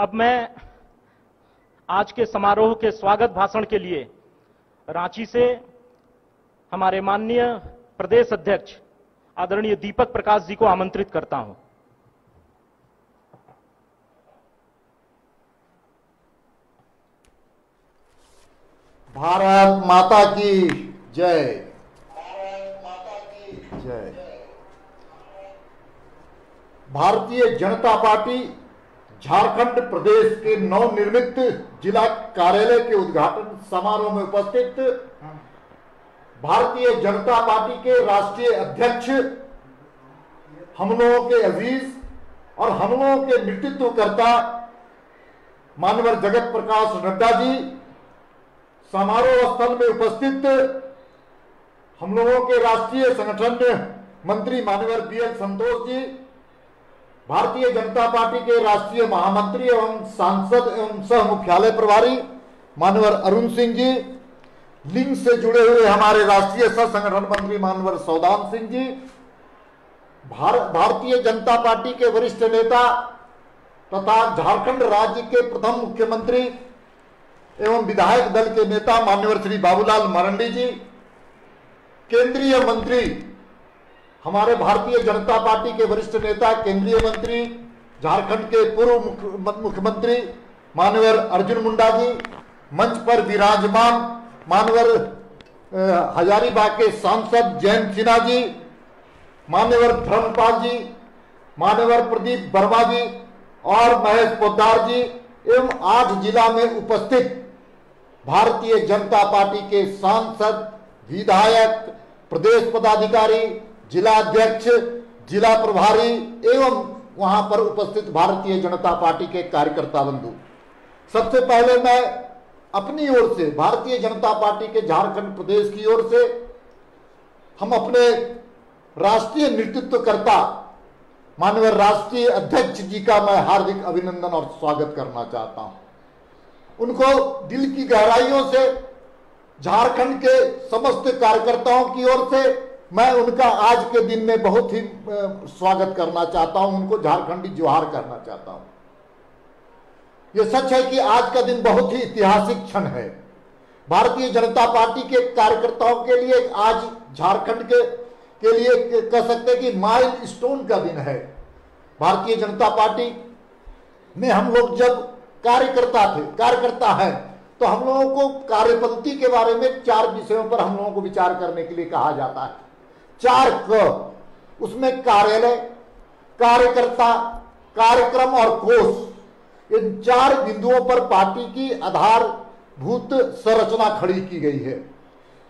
अब मैं आज के समारोह के स्वागत भाषण के लिए रांची से हमारे माननीय प्रदेश अध्यक्ष आदरणीय दीपक प्रकाश जी को आमंत्रित करता हूं भारत माता की जय जय भारतीय जनता पार्टी झारखंड प्रदेश के नवनिर्मित जिला कार्यालय के उद्घाटन समारोह में उपस्थित भारतीय जनता पार्टी के राष्ट्रीय अध्यक्ष हम लोगों के अजीज और हम लोगों के नेतृत्वकर्ता मानवर जगत प्रकाश नड्डा जी समारोह स्थल में उपस्थित हम लोगों के राष्ट्रीय संगठन मंत्री मानवर बी एल संतोष जी भारतीय जनता पार्टी के राष्ट्रीय महामंत्री एवं सांसद एवं सह मुख्यालय प्रभारी मानवर अरुण सिंह जी लिंग से जुड़े हुए हमारे राष्ट्रीय सह संगठन मंत्री मानवर सौदान सिंह जी भार, भारतीय जनता पार्टी के वरिष्ठ नेता तथा झारखंड राज्य के प्रथम मुख्यमंत्री एवं विधायक दल के नेता मान्यवर श्री बाबूलाल मरंडी जी केंद्रीय मंत्री हमारे भारतीय जनता पार्टी के वरिष्ठ नेता केंद्रीय मंत्री झारखंड के पूर्व मुख्यमंत्री मानवर अर्जुन मुंडा जी मंच पर विराजमान मानवर हजारीबाग के सांसद जयंत सिन्हा जी मानवर धर्मपाल जी मानवर प्रदीप वर्मा जी और महेश पोदार जी एवं आठ जिला में उपस्थित भारतीय जनता पार्टी के सांसद विधायक प्रदेश पदाधिकारी जिला अध्यक्ष जिला प्रभारी एवं वहां पर उपस्थित भारतीय जनता पार्टी के कार्यकर्ता बंधु सबसे पहले मैं अपनी ओर से भारतीय जनता पार्टी के झारखंड प्रदेश की ओर से हम अपने राष्ट्रीय नेतृत्वकर्ता मानव राष्ट्रीय अध्यक्ष जी का मैं हार्दिक अभिनंदन और स्वागत करना चाहता हूं उनको दिल की गहराइयों से झारखंड के समस्त कार्यकर्ताओं की ओर से मैं उनका आज के दिन में बहुत ही स्वागत करना चाहता हूं उनको झारखंडी जोहार करना चाहता हूं यह सच है कि आज का दिन बहुत ही ऐतिहासिक क्षण है भारतीय जनता पार्टी के कार्यकर्ताओं के लिए आज झारखंड के के लिए कह सकते हैं कि माइल स्टोन का दिन है भारतीय जनता पार्टी में हम लोग जब कार्यकर्ता थे कार्यकर्ता हैं तो हम लोगों को कार्यपद्धति के बारे में चार विषयों पर हम लोगों को विचार करने के लिए कहा जाता है चार क उसमें कार्यालय कार्यकर्ता कार्यक्रम और कोष इन चार बिंदुओं पर पार्टी की आधारभूत संरचना खड़ी की गई है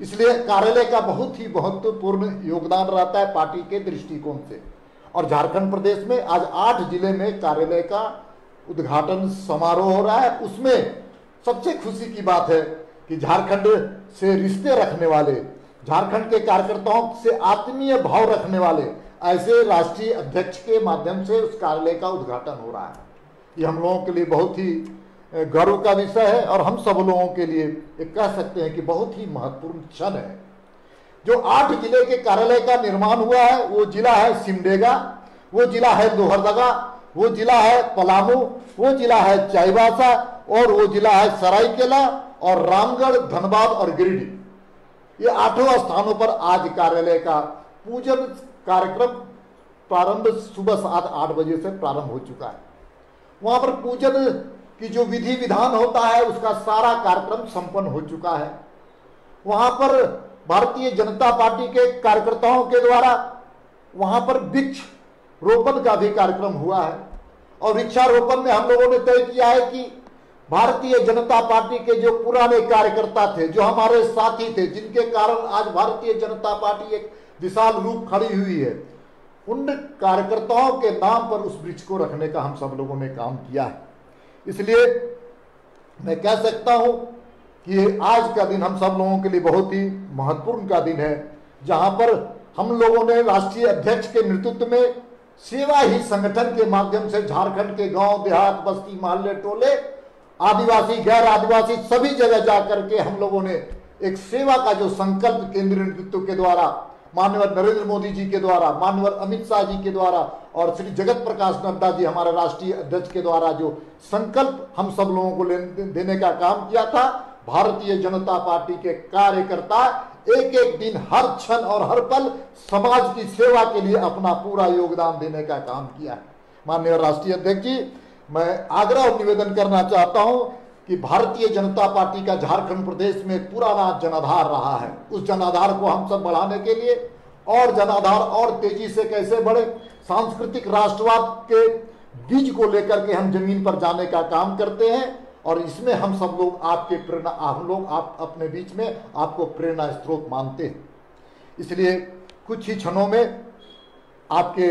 इसलिए कार्यालय का बहुत ही महत्वपूर्ण योगदान रहता है पार्टी के दृष्टिकोण से और झारखंड प्रदेश में आज आठ जिले में कार्यालय का उद्घाटन समारोह हो रहा है उसमें सबसे खुशी की बात है कि झारखंड से रिश्ते रखने वाले झारखंड के कार्यकर्ताओं से आत्मीय भाव रखने वाले ऐसे राष्ट्रीय अध्यक्ष के माध्यम से उस कार्यालय का उद्घाटन हो रहा है ये हम लोगों के लिए बहुत ही गर्व का विषय है और हम सब लोगों के लिए एक कह सकते हैं कि बहुत ही महत्वपूर्ण क्षण है जो आठ जिले के कार्यालय का निर्माण हुआ है वो जिला है सिमडेगा वो जिला है लोहरदगा वो जिला है पलामू वो जिला है चाईबासा और वो जिला है सरायकेला और रामगढ़ धनबाद और गिरिडीह ये आठों स्थानों पर आज कार्यालय का पूजन कार्यक्रम प्रारंभ सुबह सात आठ बजे से प्रारंभ हो चुका है वहां पर पूजन की जो विधि विधान होता है उसका सारा कार्यक्रम संपन्न हो चुका है वहां पर भारतीय जनता पार्टी के कार्यकर्ताओं के द्वारा वहां पर वृक्ष रोपण का भी कार्यक्रम हुआ है और वृक्षारोपण में हम लोगों ने तय किया है कि भारतीय जनता पार्टी के जो पुराने कार्यकर्ता थे जो हमारे साथी थे जिनके कारण आज भारतीय जनता पार्टी एक विशाल रूप खड़ी हुई है उन कार्यकर्ताओं के नाम पर उस वृक्ष को रखने का हम सब लोगों ने काम किया है इसलिए मैं कह सकता हूं कि आज का दिन हम सब लोगों के लिए बहुत ही महत्वपूर्ण का दिन है जहां पर हम लोगों ने राष्ट्रीय अध्यक्ष के नेतृत्व में सेवा ही संगठन के माध्यम से झारखंड के गांव देहात बस्ती मोहल्ले टोले आदिवासी गैर आदिवासी सभी जगह जाकर के हम लोगों ने एक सेवा का जो संकल्प केंद्रीय नेतृत्व के द्वारा मान्यवर नरेंद्र मोदी जी के द्वारा मान्यवर अमित शाह जी के द्वारा और श्री जगत प्रकाश नड्डा जी हमारे राष्ट्रीय अध्यक्ष के द्वारा जो संकल्प हम सब लोगों को देने का काम किया था भारतीय जनता पार्टी के कार्यकर्ता एक एक दिन हर क्षण और हर पल समाज की सेवा के लिए अपना पूरा योगदान देने का काम किया है माननीय राष्ट्रीय अध्यक्ष जी मैं आग्रह निवेदन करना चाहता हूं कि भारतीय जनता पार्टी का झारखंड प्रदेश में पुराना जनाधार रहा है उस जनाधार को हम सब बढ़ाने के लिए और जनाधार और तेजी से कैसे बढ़े सांस्कृतिक राष्ट्रवाद के बीज को लेकर के हम जमीन पर जाने का काम करते हैं और इसमें हम सब लोग आपके प्रेरणा हम लोग आप अपने बीच में आपको प्रेरणा स्त्रोत मानते हैं इसलिए कुछ ही क्षणों में आपके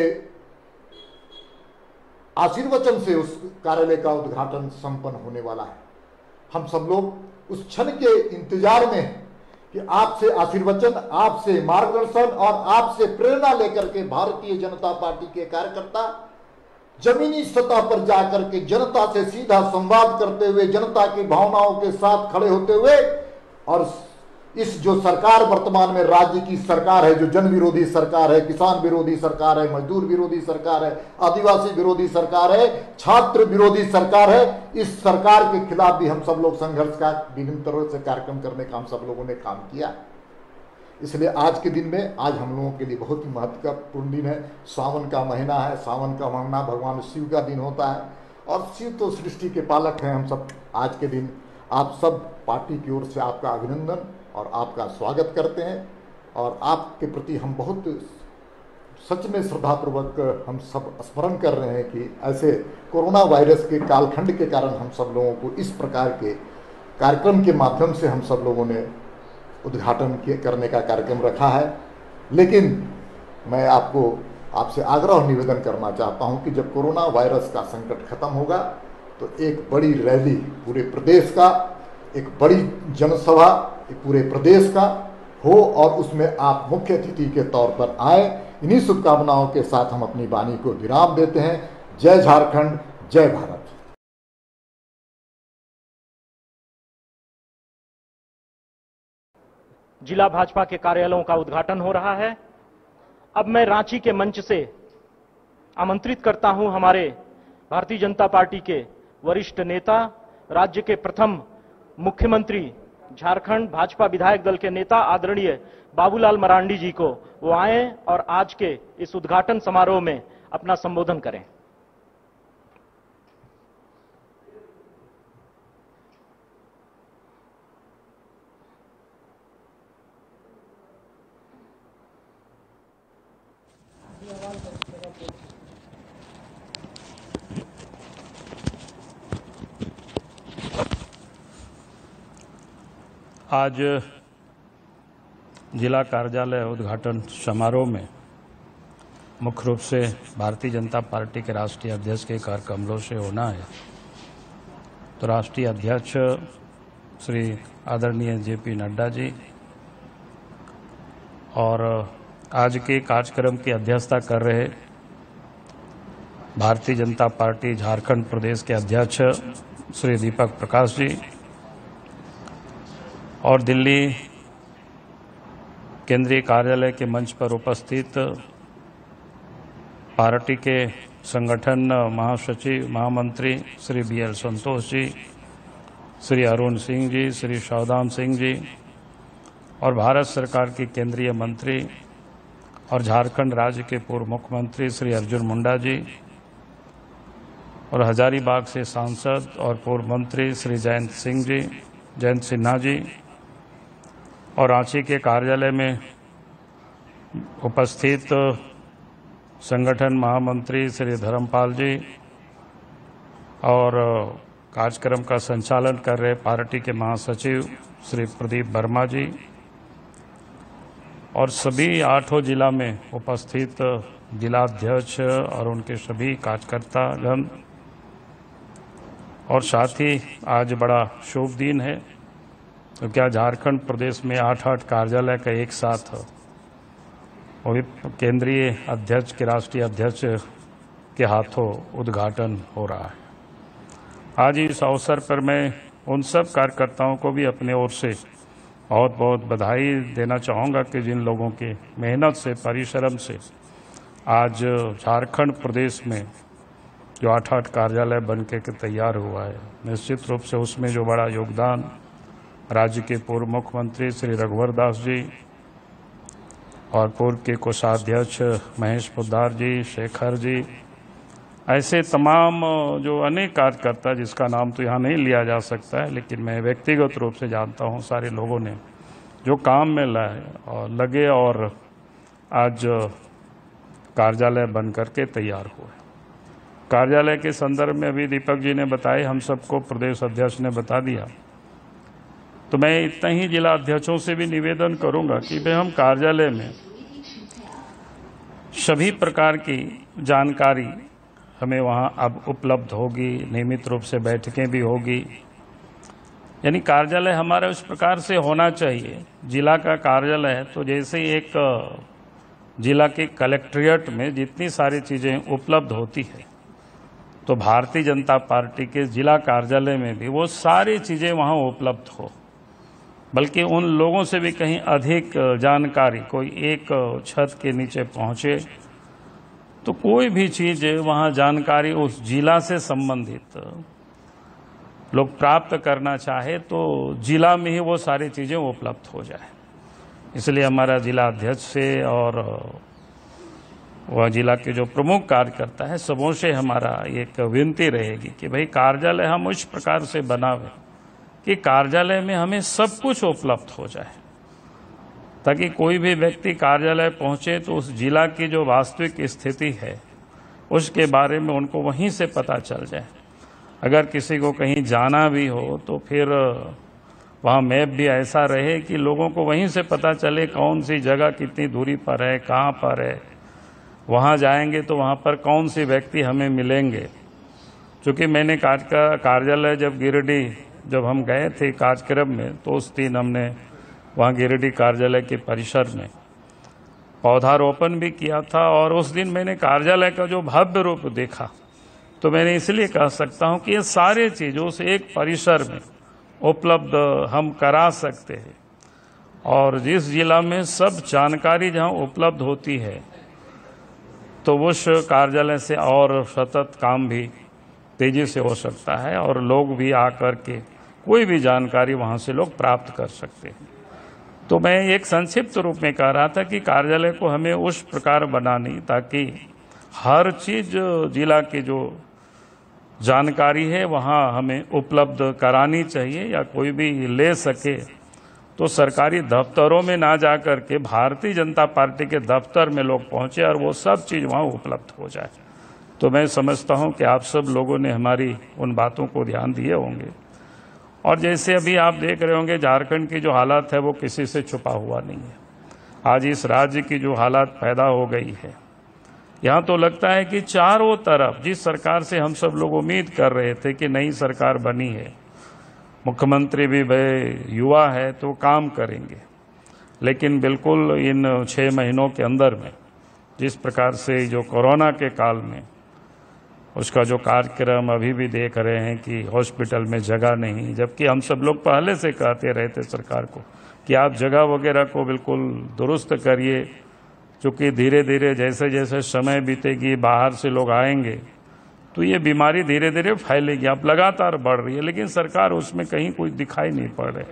आशीर्वचन से उस कार्यालय का उद्घाटन संपन्न होने वाला है हम सब लोग उस क्षण के इंतजार में हैं कि आपसे आशीर्वचन आपसे मार्गदर्शन और आपसे प्रेरणा लेकर के भारतीय जनता पार्टी के कार्यकर्ता जमीनी सतह पर जाकर के जनता से सीधा संवाद करते हुए जनता की भावनाओं के साथ खड़े होते हुए और इस जो सरकार वर्तमान में राज्य की सरकार है जो जन विरोधी सरकार है किसान विरोधी सरकार है मजदूर विरोधी सरकार है आदिवासी विरोधी सरकार है छात्र विरोधी सरकार है इस सरकार के खिलाफ भी हम सब लोग संघर्ष का विभिन्न तरह से कार्यक्रम करने का हम सब लोगों ने काम किया इसलिए आज के दिन में आज हम लोगों के लिए बहुत ही महत्वपूर्ण दिन है सावन का महीना है सावन का महीना भगवान शिव का दिन होता है और शिव तो सृष्टि के पालक हैं हम सब आज के दिन आप सब पार्टी की ओर से आपका अभिनंदन और आपका स्वागत करते हैं और आपके प्रति हम बहुत सच में श्रद्धापूर्वक हम सब स्मरण कर रहे हैं कि ऐसे कोरोना वायरस के कालखंड के कारण हम सब लोगों को इस प्रकार के कार्यक्रम के माध्यम से हम सब लोगों ने उद्घाटन के करने का कार्यक्रम रखा है लेकिन मैं आपको आपसे आग्रह निवेदन करना चाहता हूं कि जब कोरोना वायरस का संकट खत्म होगा तो एक बड़ी रैली पूरे प्रदेश का एक बड़ी जनसभा पूरे प्रदेश का हो और उसमें आप मुख्य अतिथि के तौर पर आए इन्हीं शुभकामनाओं के साथ हम अपनी वाणी को विराम देते हैं जय झारखंड जय भारत जिला भाजपा के कार्यालयों का उद्घाटन हो रहा है अब मैं रांची के मंच से आमंत्रित करता हूं हमारे भारतीय जनता पार्टी के वरिष्ठ नेता राज्य के प्रथम मुख्यमंत्री झारखंड भाजपा विधायक दल के नेता आदरणीय बाबूलाल मरांडी जी को वो आए और आज के इस उद्घाटन समारोह में अपना संबोधन करें आज जिला कार्यालय उद्घाटन समारोह में मुख्य रूप से भारतीय जनता पार्टी के राष्ट्रीय अध्यक्ष के कार्यक्रमों से होना है तो राष्ट्रीय अध्यक्ष श्री आदरणीय जेपी नड्डा जी और आज के कार्यक्रम की अध्यक्षता कर रहे भारतीय जनता पार्टी झारखंड प्रदेश के अध्यक्ष श्री दीपक प्रकाश जी और दिल्ली केंद्रीय कार्यालय के मंच पर उपस्थित पार्टी के संगठन महासचिव महामंत्री श्री बी एल संतोष जी श्री अरुण सिंह जी श्री शवदाम सिंह जी और भारत सरकार के केंद्रीय मंत्री और झारखंड राज्य के पूर्व मुख्यमंत्री श्री अर्जुन मुंडा जी और हजारीबाग से सांसद और पूर्व मंत्री श्री जयंत सिंह जी जयंत सिन्हा जी और रांची के कार्यालय में उपस्थित संगठन महामंत्री श्री धर्मपाल जी और कार्यक्रम का संचालन कर रहे पार्टी के महासचिव श्री प्रदीप वर्मा जी और सभी आठों जिला में उपस्थित जिलाध्यक्ष और उनके सभी कार्यकर्तागण और साथ ही आज बड़ा शुभ दिन है तो क्या झारखंड प्रदेश में आठ आठ कार्यालय का एक साथ भी केंद्रीय अध्यक्ष के राष्ट्रीय अध्यक्ष के हाथों उद्घाटन हो रहा है आज इस अवसर पर मैं उन सब कार्यकर्ताओं को भी अपने ओर से बहुत बहुत बधाई देना चाहूँगा कि जिन लोगों के मेहनत से परिश्रम से आज झारखंड प्रदेश में जो आठ आठ कार्यालय बन के तैयार हुआ है निश्चित रूप से उसमें जो बड़ा योगदान राज्य के पूर्व मुख्यमंत्री श्री रघुवर दास जी और पूर्व के कोषाध्यक्ष महेश पुद्दार जी शेखर जी ऐसे तमाम जो अनेक कार्यकर्ता जिसका नाम तो यहाँ नहीं लिया जा सकता है लेकिन मैं व्यक्तिगत रूप से जानता हूँ सारे लोगों ने जो काम में लाए और लगे और आज कार्यालय बन करके तैयार हुए कार्यालय के संदर्भ में अभी दीपक जी ने बताए हम सबको प्रदेश अध्यक्ष ने बता दिया तो मैं इतना ही जिला अध्यक्षों से भी निवेदन करूंगा कि भाई हम कार्यालय में सभी प्रकार की जानकारी हमें वहाँ अब उपलब्ध होगी नियमित रूप से बैठकें भी होगी यानी कार्यालय हमारा उस प्रकार से होना चाहिए जिला का कार्यालय है तो जैसे एक जिला के कलेक्ट्रेट में जितनी सारी चीज़ें उपलब्ध होती है तो भारतीय जनता पार्टी के जिला कार्यालय में भी वो सारी चीज़ें वहाँ उपलब्ध हो बल्कि उन लोगों से भी कहीं अधिक जानकारी कोई एक छत के नीचे पहुँचे तो कोई भी चीज़ वहाँ जानकारी उस जिला से संबंधित लोग प्राप्त करना चाहे तो जिला में ही वो सारी चीज़ें उपलब्ध हो जाए इसलिए हमारा जिला अध्यक्ष से और वह जिला के जो प्रमुख कार्यकर्ता है सबों से हमारा एक विनती रहेगी कि भाई कार्यालय हम उस प्रकार से बनावें कि कार्यालय में हमें सब कुछ उपलब्ध हो जाए ताकि कोई भी व्यक्ति कार्यालय पहुंचे तो उस जिला की जो वास्तविक स्थिति है उसके बारे में उनको वहीं से पता चल जाए अगर किसी को कहीं जाना भी हो तो फिर वहाँ मैप भी ऐसा रहे कि लोगों को वहीं से पता चले कौन सी जगह कितनी दूरी पर है कहाँ पर है वहाँ जाएंगे तो वहाँ पर कौन से व्यक्ति हमें मिलेंगे क्योंकि मैंने कार्य कार्यालय जब गिरडी जब हम गए थे कार्यक्रम में तो उस दिन हमने वहाँ गिरिडीह कार्यालय के परिसर में पौधारोपण भी किया था और उस दिन मैंने कार्यालय का जो भव्य रूप देखा तो मैंने इसलिए कह सकता हूँ कि ये सारे चीज़ उस एक परिसर में उपलब्ध हम करा सकते हैं और जिस जिला में सब जानकारी जहाँ उपलब्ध होती है तो उस कार्यालय से और सतत काम भी तेज़ी से हो सकता है और लोग भी आकर के कोई भी जानकारी वहाँ से लोग प्राप्त कर सकते हैं तो मैं एक संक्षिप्त रूप में कह रहा था कि कार्यालय को हमें उस प्रकार बनानी ताकि हर चीज़ जिला के जो जानकारी है वहाँ हमें उपलब्ध करानी चाहिए या कोई भी ले सके तो सरकारी दफ्तरों में ना जा कर के भारतीय जनता पार्टी के दफ्तर में लोग पहुँचे और वो सब चीज़ वहाँ उपलब्ध हो जाए तो मैं समझता हूँ कि आप सब लोगों ने हमारी उन बातों को ध्यान दिए होंगे और जैसे अभी आप देख रहे होंगे झारखंड की जो हालात है वो किसी से छुपा हुआ नहीं है आज इस राज्य की जो हालात पैदा हो गई है यहाँ तो लगता है कि चारों तरफ जिस सरकार से हम सब लोग उम्मीद कर रहे थे कि नई सरकार बनी है मुख्यमंत्री भी भाई युवा है तो काम करेंगे लेकिन बिल्कुल इन छः महीनों के अंदर में जिस प्रकार से जो कोरोना के काल में उसका जो कार्यक्रम अभी भी देख रहे हैं कि हॉस्पिटल में जगह नहीं जबकि हम सब लोग पहले से कहते रहते सरकार को कि आप जगह वगैरह को बिल्कुल दुरुस्त करिए क्योंकि धीरे धीरे जैसे जैसे समय बीतेगी बाहर से लोग आएंगे तो ये बीमारी धीरे धीरे फैलेगी अब लगातार बढ़ रही है लेकिन सरकार उसमें कहीं कोई दिखाई नहीं पड़ रहे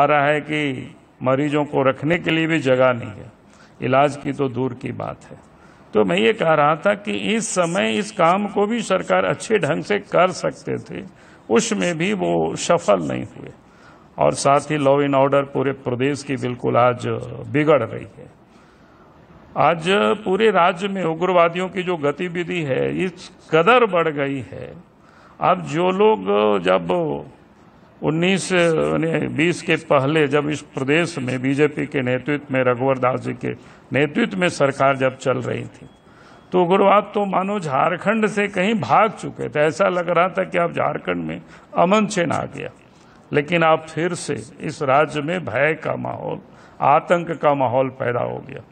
आ रहा है कि मरीजों को रखने के लिए भी जगह नहीं है इलाज की तो दूर की बात है तो मैं ये कह रहा था कि इस समय इस काम को भी सरकार अच्छे ढंग से कर सकते थे उसमें भी वो सफल नहीं हुए और साथ ही लॉ एंड ऑर्डर पूरे प्रदेश की बिल्कुल आज बिगड़ रही है आज पूरे राज्य में उग्रवादियों की जो गतिविधि है इस कदर बढ़ गई है अब जो लोग जब उन्नीस बीस के पहले जब इस प्रदेश में बीजेपी के नेतृत्व में रघुवर दास जी के नेतृत्व में सरकार जब चल रही थी तो उग्रवाद तो मानो झारखंड से कहीं भाग चुके थे ऐसा लग रहा था कि अब झारखंड में अमन चैन आ गया लेकिन आप फिर से इस राज्य में भय का माहौल आतंक का माहौल पैदा हो गया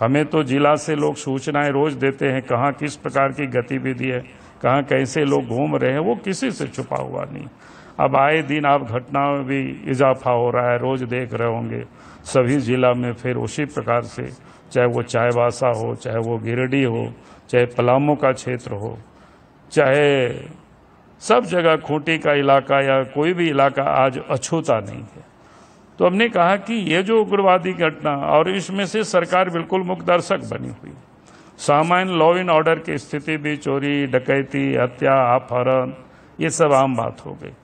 हमें तो जिला से लोग सूचनाएं रोज देते हैं कहाँ किस प्रकार की गतिविधि है कहाँ कैसे लोग घूम रहे हैं वो किसी से छुपा हुआ नहीं अब आए दिन आप घटनाओं में भी इजाफा हो रहा है रोज़ देख रहे होंगे सभी ज़िला में फिर उसी प्रकार से चाहे वो चायबासा हो चाहे वो गिरडी हो चाहे पलामू का क्षेत्र हो चाहे सब जगह खूंटी का इलाका या कोई भी इलाका आज अछूता नहीं है तो हमने कहा कि ये जो उग्रवादी घटना और इसमें से सरकार बिल्कुल मुखदर्शक बनी हुई सामान्य लॉ एंड ऑर्डर की स्थिति भी चोरी डकैती हत्या अपहरण ये सब आम बात हो गई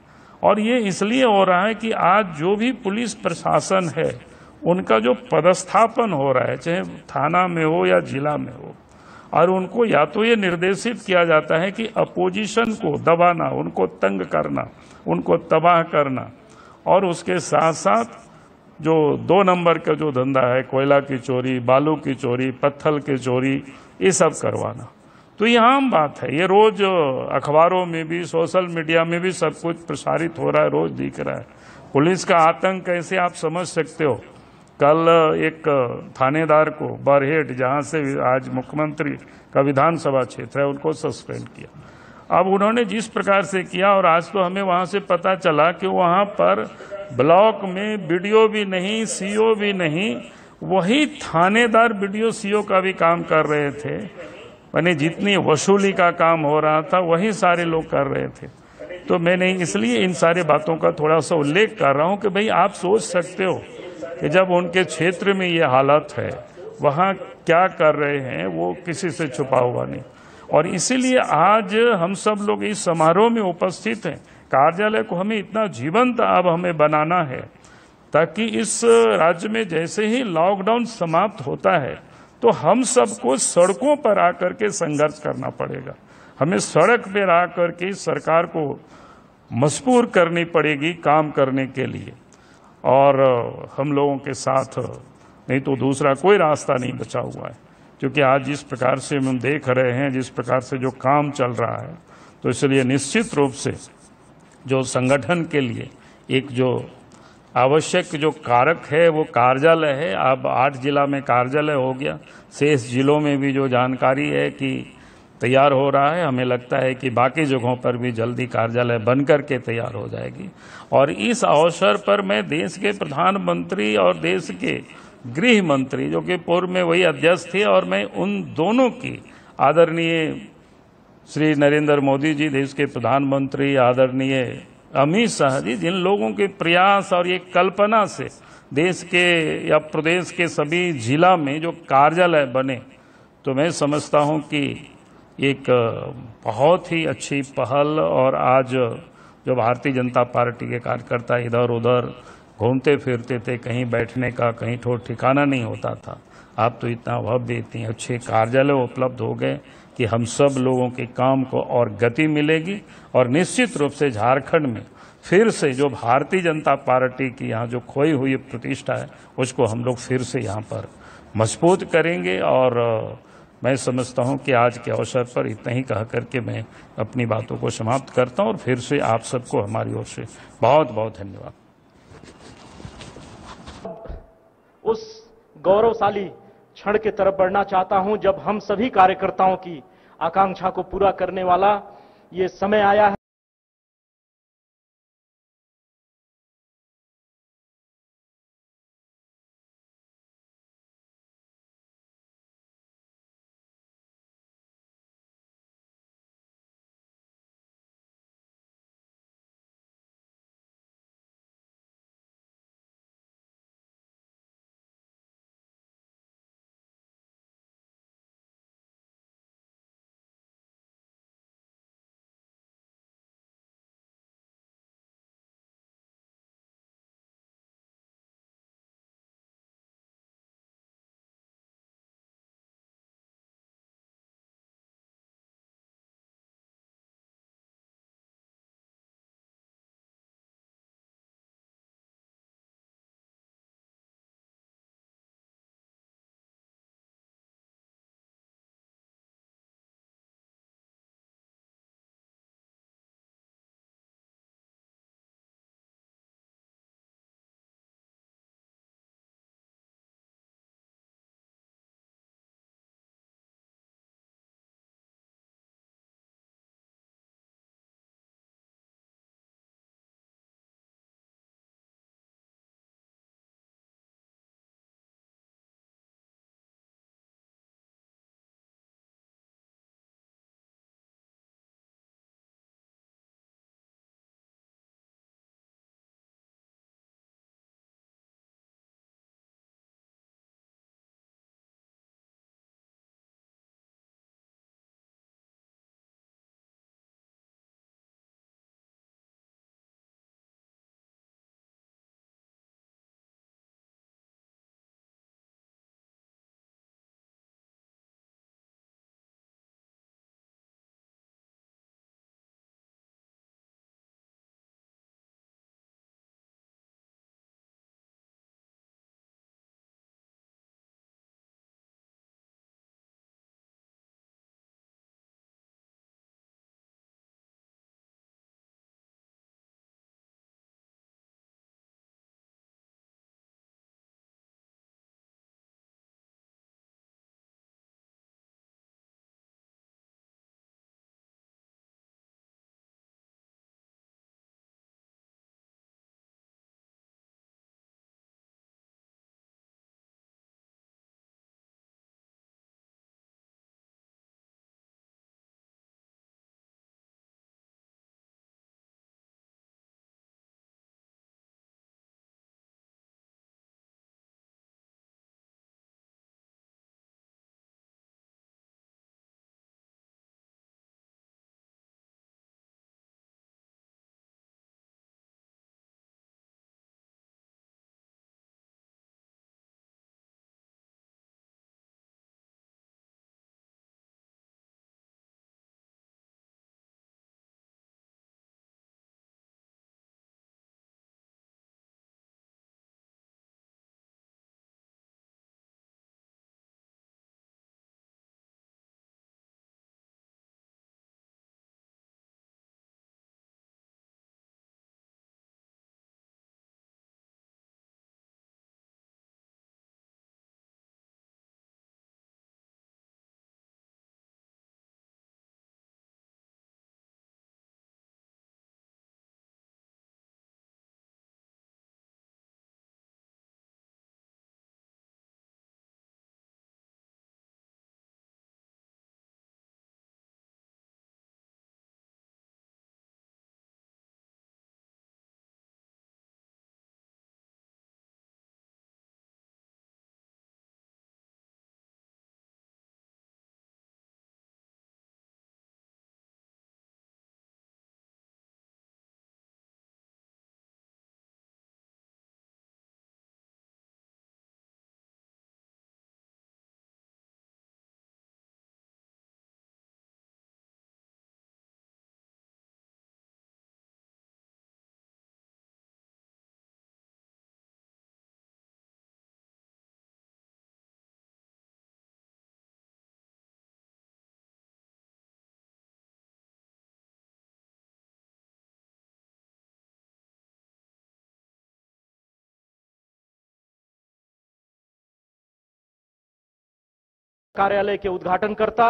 और ये इसलिए हो रहा है कि आज जो भी पुलिस प्रशासन है उनका जो पदस्थापन हो रहा है चाहे थाना में हो या जिला में हो और उनको या तो ये निर्देशित किया जाता है कि अपोजिशन को दबाना उनको तंग करना उनको तबाह करना और उसके साथ साथ जो दो नंबर का जो धंधा है कोयला की चोरी बालू की चोरी पत्थर की चोरी ये सब करवाना तो ये आम बात है ये रोज अखबारों में भी सोशल मीडिया में भी सब कुछ प्रसारित हो रहा है रोज दिख रहा है पुलिस का आतंक कैसे आप समझ सकते हो कल एक थानेदार को बरहेट जहां से आज मुख्यमंत्री का विधानसभा क्षेत्र है उनको सस्पेंड किया अब उन्होंने जिस प्रकार से किया और आज तो हमें वहां से पता चला कि वहां पर ब्लॉक में वीडियो भी नहीं सीओ भी नहीं वही थानेदार वीडियो सीओ का भी काम कर रहे थे मैंने जितनी वसूली का काम हो रहा था वही सारे लोग कर रहे थे तो मैंने इसलिए इन सारे बातों का थोड़ा सा उल्लेख कर रहा हूँ कि भाई आप सोच सकते हो कि जब उनके क्षेत्र में ये हालत है वहाँ क्या कर रहे हैं वो किसी से छुपा हुआ नहीं और इसीलिए आज हम सब लोग इस समारोह में उपस्थित हैं कार्यालय को हमें इतना जीवंत अब हमें बनाना है ताकि इस राज्य में जैसे ही लॉकडाउन समाप्त होता है तो हम सबको सड़कों पर आकर के संघर्ष करना पड़ेगा हमें सड़क पर आकर के सरकार को मजबूर करनी पड़ेगी काम करने के लिए और हम लोगों के साथ नहीं तो दूसरा कोई रास्ता नहीं बचा हुआ है क्योंकि आज जिस प्रकार से हम देख रहे हैं जिस प्रकार से जो काम चल रहा है तो इसलिए निश्चित रूप से जो संगठन के लिए एक जो आवश्यक जो कारक है वो कार्यालय है अब आठ जिला में कार्यालय हो गया शेष जिलों में भी जो जानकारी है कि तैयार हो रहा है हमें लगता है कि बाकी जगहों पर भी जल्दी कार्यालय बन कर के तैयार हो जाएगी और इस अवसर पर मैं देश के प्रधानमंत्री और देश के गृह मंत्री जो कि पूर्व में वही अध्यक्ष थे और मैं उन दोनों की आदरणीय श्री नरेंद्र मोदी जी देश के प्रधानमंत्री आदरणीय अमी जी जिन लोगों के प्रयास और ये कल्पना से देश के या प्रदेश के सभी जिला में जो कार्यालय बने तो मैं समझता हूँ कि एक बहुत ही अच्छी पहल और आज जो भारतीय जनता पार्टी के कार्यकर्ता इधर उधर घूमते फिरते थे कहीं बैठने का कहीं ठोर ठिकाना नहीं होता था अब तो इतना भव्य इतनी अच्छे कार्यालय उपलब्ध हो गए कि हम सब लोगों के काम को और गति मिलेगी और निश्चित रूप से झारखंड में फिर से जो भारतीय जनता पार्टी की यहाँ जो खोई हुई प्रतिष्ठा है उसको हम लोग फिर से यहाँ पर मजबूत करेंगे और मैं समझता हूँ कि आज के अवसर पर इतना ही कह करके मैं अपनी बातों को समाप्त करता हूँ और फिर से आप सबको हमारी ओर से बहुत बहुत धन्यवाद उस गौरवशाली क्षण के तरफ बढ़ना चाहता हूं जब हम सभी कार्यकर्ताओं की आकांक्षा को पूरा करने वाला ये समय आया है कार्यालय के उद्घाटन करता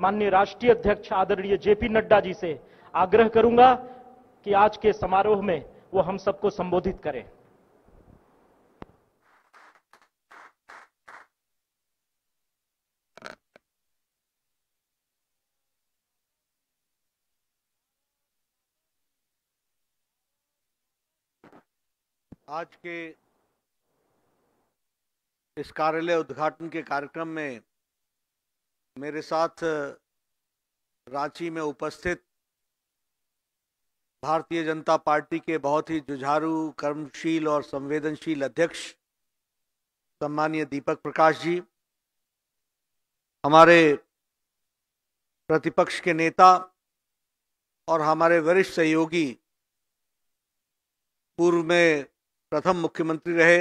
माननीय राष्ट्रीय अध्यक्ष आदरणीय जेपी नड्डा जी से आग्रह करूंगा कि आज के समारोह में वो हम सबको संबोधित करें आज के इस कार्यालय उद्घाटन के कार्यक्रम में मेरे साथ रांची में उपस्थित भारतीय जनता पार्टी के बहुत ही जुझारू कर्मशील और संवेदनशील अध्यक्ष सम्मानीय दीपक प्रकाश जी हमारे प्रतिपक्ष के नेता और हमारे वरिष्ठ सहयोगी पूर्व में प्रथम मुख्यमंत्री रहे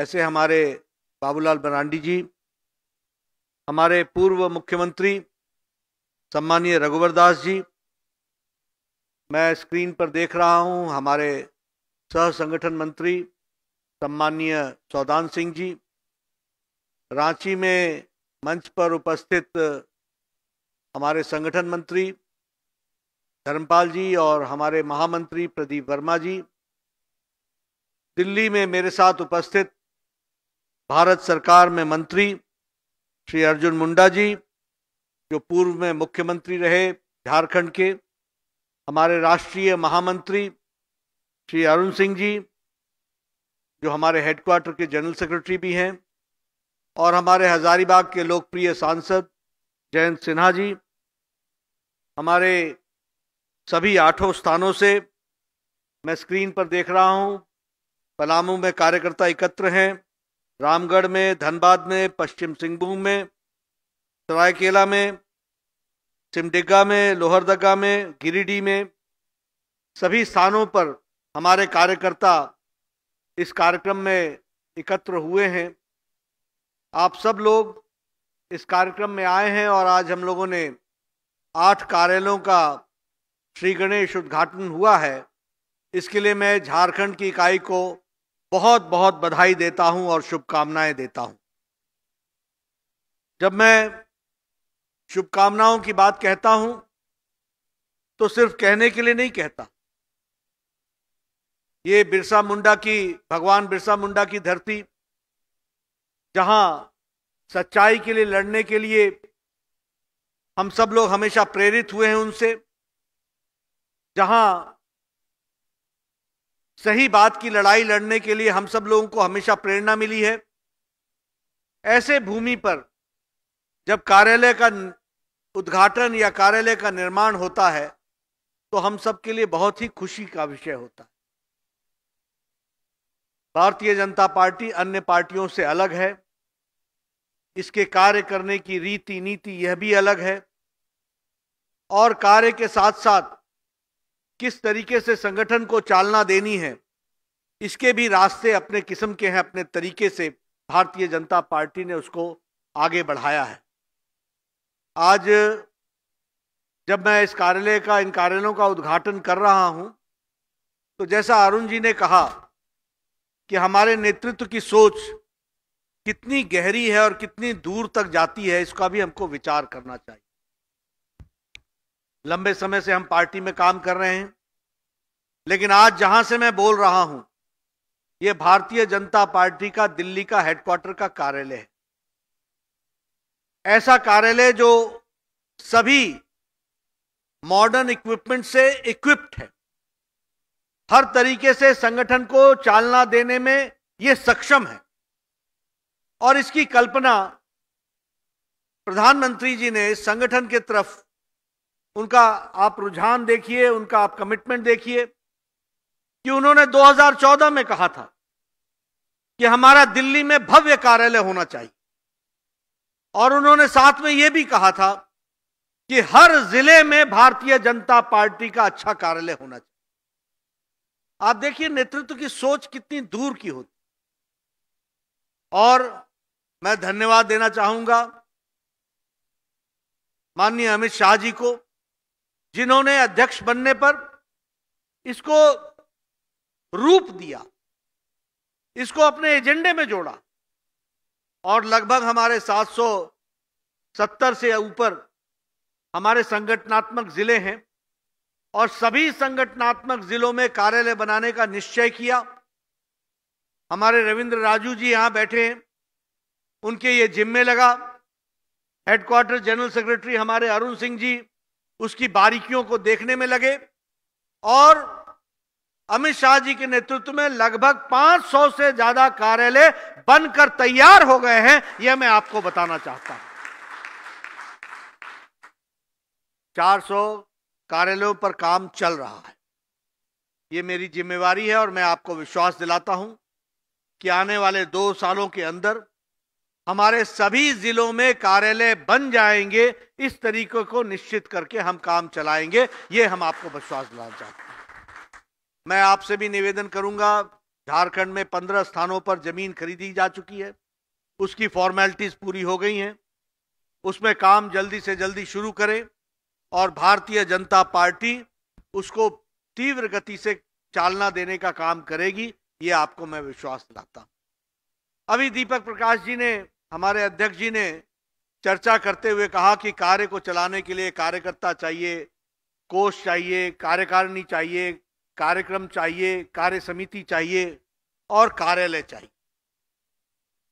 ऐसे हमारे बाबूलाल बरांडी जी हमारे पूर्व मुख्यमंत्री सम्मानीय रघुवर दास जी मैं स्क्रीन पर देख रहा हूं हमारे सह संगठन मंत्री सम्मानीय सौदान सिंह जी रांची में मंच पर उपस्थित हमारे संगठन मंत्री धर्मपाल जी और हमारे महामंत्री प्रदीप वर्मा जी दिल्ली में मेरे साथ उपस्थित भारत सरकार में मंत्री श्री अर्जुन मुंडा जी जो पूर्व में मुख्यमंत्री रहे झारखंड के हमारे राष्ट्रीय महामंत्री श्री अरुण सिंह जी जो हमारे हेडक्वार्टर के जनरल सेक्रेटरी भी हैं और हमारे हजारीबाग के लोकप्रिय सांसद जयंत सिन्हा जी हमारे सभी आठों स्थानों से मैं स्क्रीन पर देख रहा हूं पलामू में कार्यकर्ता एकत्र हैं रामगढ़ में धनबाद में पश्चिम सिंहभूम में सरायकेला में सिमडेगा में लोहरदगा में गिरिडीह में सभी स्थानों पर हमारे कार्यकर्ता इस कार्यक्रम में एकत्र हुए हैं आप सब लोग इस कार्यक्रम में आए हैं और आज हम लोगों ने आठ कार्यालयों का श्री गणेश उद्घाटन हुआ है इसके लिए मैं झारखंड की इकाई को बहुत बहुत बधाई देता हूं और शुभकामनाएं देता हूं जब मैं शुभकामनाओं की बात कहता हूं तो सिर्फ कहने के लिए नहीं कहता ये बिरसा मुंडा की भगवान बिरसा मुंडा की धरती जहां सच्चाई के लिए लड़ने के लिए हम सब लोग हमेशा प्रेरित हुए हैं उनसे जहां सही बात की लड़ाई लड़ने के लिए हम सब लोगों को हमेशा प्रेरणा मिली है ऐसे भूमि पर जब कार्यालय का उद्घाटन या कार्यालय का निर्माण होता है तो हम सब के लिए बहुत ही खुशी का विषय होता है भारतीय जनता पार्टी अन्य पार्टियों से अलग है इसके कार्य करने की रीति नीति यह भी अलग है और कार्य के साथ साथ किस तरीके से संगठन को चालना देनी है इसके भी रास्ते अपने किस्म के हैं अपने तरीके से भारतीय जनता पार्टी ने उसको आगे बढ़ाया है आज जब मैं इस कार्यालय का इन कार्यालयों का उद्घाटन कर रहा हूं तो जैसा अरुण जी ने कहा कि हमारे नेतृत्व की सोच कितनी गहरी है और कितनी दूर तक जाती है इसका भी हमको विचार करना चाहिए लंबे समय से हम पार्टी में काम कर रहे हैं लेकिन आज जहां से मैं बोल रहा हूं यह भारतीय जनता पार्टी का दिल्ली का हेडक्वार्टर का कार्यालय है ऐसा कार्यालय जो सभी मॉडर्न इक्विपमेंट से इक्विप्ड है हर तरीके से संगठन को चालना देने में यह सक्षम है और इसकी कल्पना प्रधानमंत्री जी ने संगठन के तरफ उनका आप रुझान देखिए उनका आप कमिटमेंट देखिए कि उन्होंने 2014 में कहा था कि हमारा दिल्ली में भव्य कार्यालय होना चाहिए और उन्होंने साथ में यह भी कहा था कि हर जिले में भारतीय जनता पार्टी का अच्छा कार्यालय होना चाहिए आप देखिए नेतृत्व की सोच कितनी दूर की होती और मैं धन्यवाद देना चाहूंगा माननीय अमित शाह जी को जिन्होंने अध्यक्ष बनने पर इसको रूप दिया इसको अपने एजेंडे में जोड़ा और लगभग हमारे 770 से ऊपर हमारे संगठनात्मक जिले हैं और सभी संगठनात्मक जिलों में कार्यालय बनाने का निश्चय किया हमारे रविंद्र राजू जी यहां बैठे हैं उनके ये जिम्मे लगा हेडक्वार्टर जनरल सेक्रेटरी हमारे अरुण सिंह जी उसकी बारीकियों को देखने में लगे और अमित शाह जी के नेतृत्व में लगभग 500 से ज्यादा कार्यालय बनकर तैयार हो गए हैं यह मैं आपको बताना चाहता हूं 400 कार्यालयों पर काम चल रहा है ये मेरी जिम्मेवारी है और मैं आपको विश्वास दिलाता हूं कि आने वाले दो सालों के अंदर हमारे सभी जिलों में कार्यालय बन जाएंगे इस तरीके को निश्चित करके हम काम चलाएंगे ये हम आपको विश्वास दिलाना चाहते हैं मैं आपसे भी निवेदन करूंगा झारखंड में पंद्रह स्थानों पर जमीन खरीदी जा चुकी है उसकी फॉर्मेलिटीज पूरी हो गई हैं उसमें काम जल्दी से जल्दी शुरू करें और भारतीय जनता पार्टी उसको तीव्र गति से चालना देने का काम करेगी ये आपको मैं विश्वास दिलाता हूँ अभी दीपक प्रकाश जी ने हमारे अध्यक्ष जी ने चर्चा करते हुए कहा कि कार्य को चलाने के लिए कार्यकर्ता चाहिए कोष चाहिए कार्यकारिणी चाहिए कार्यक्रम चाहिए कार्य समिति चाहिए और कार्यालय चाहिए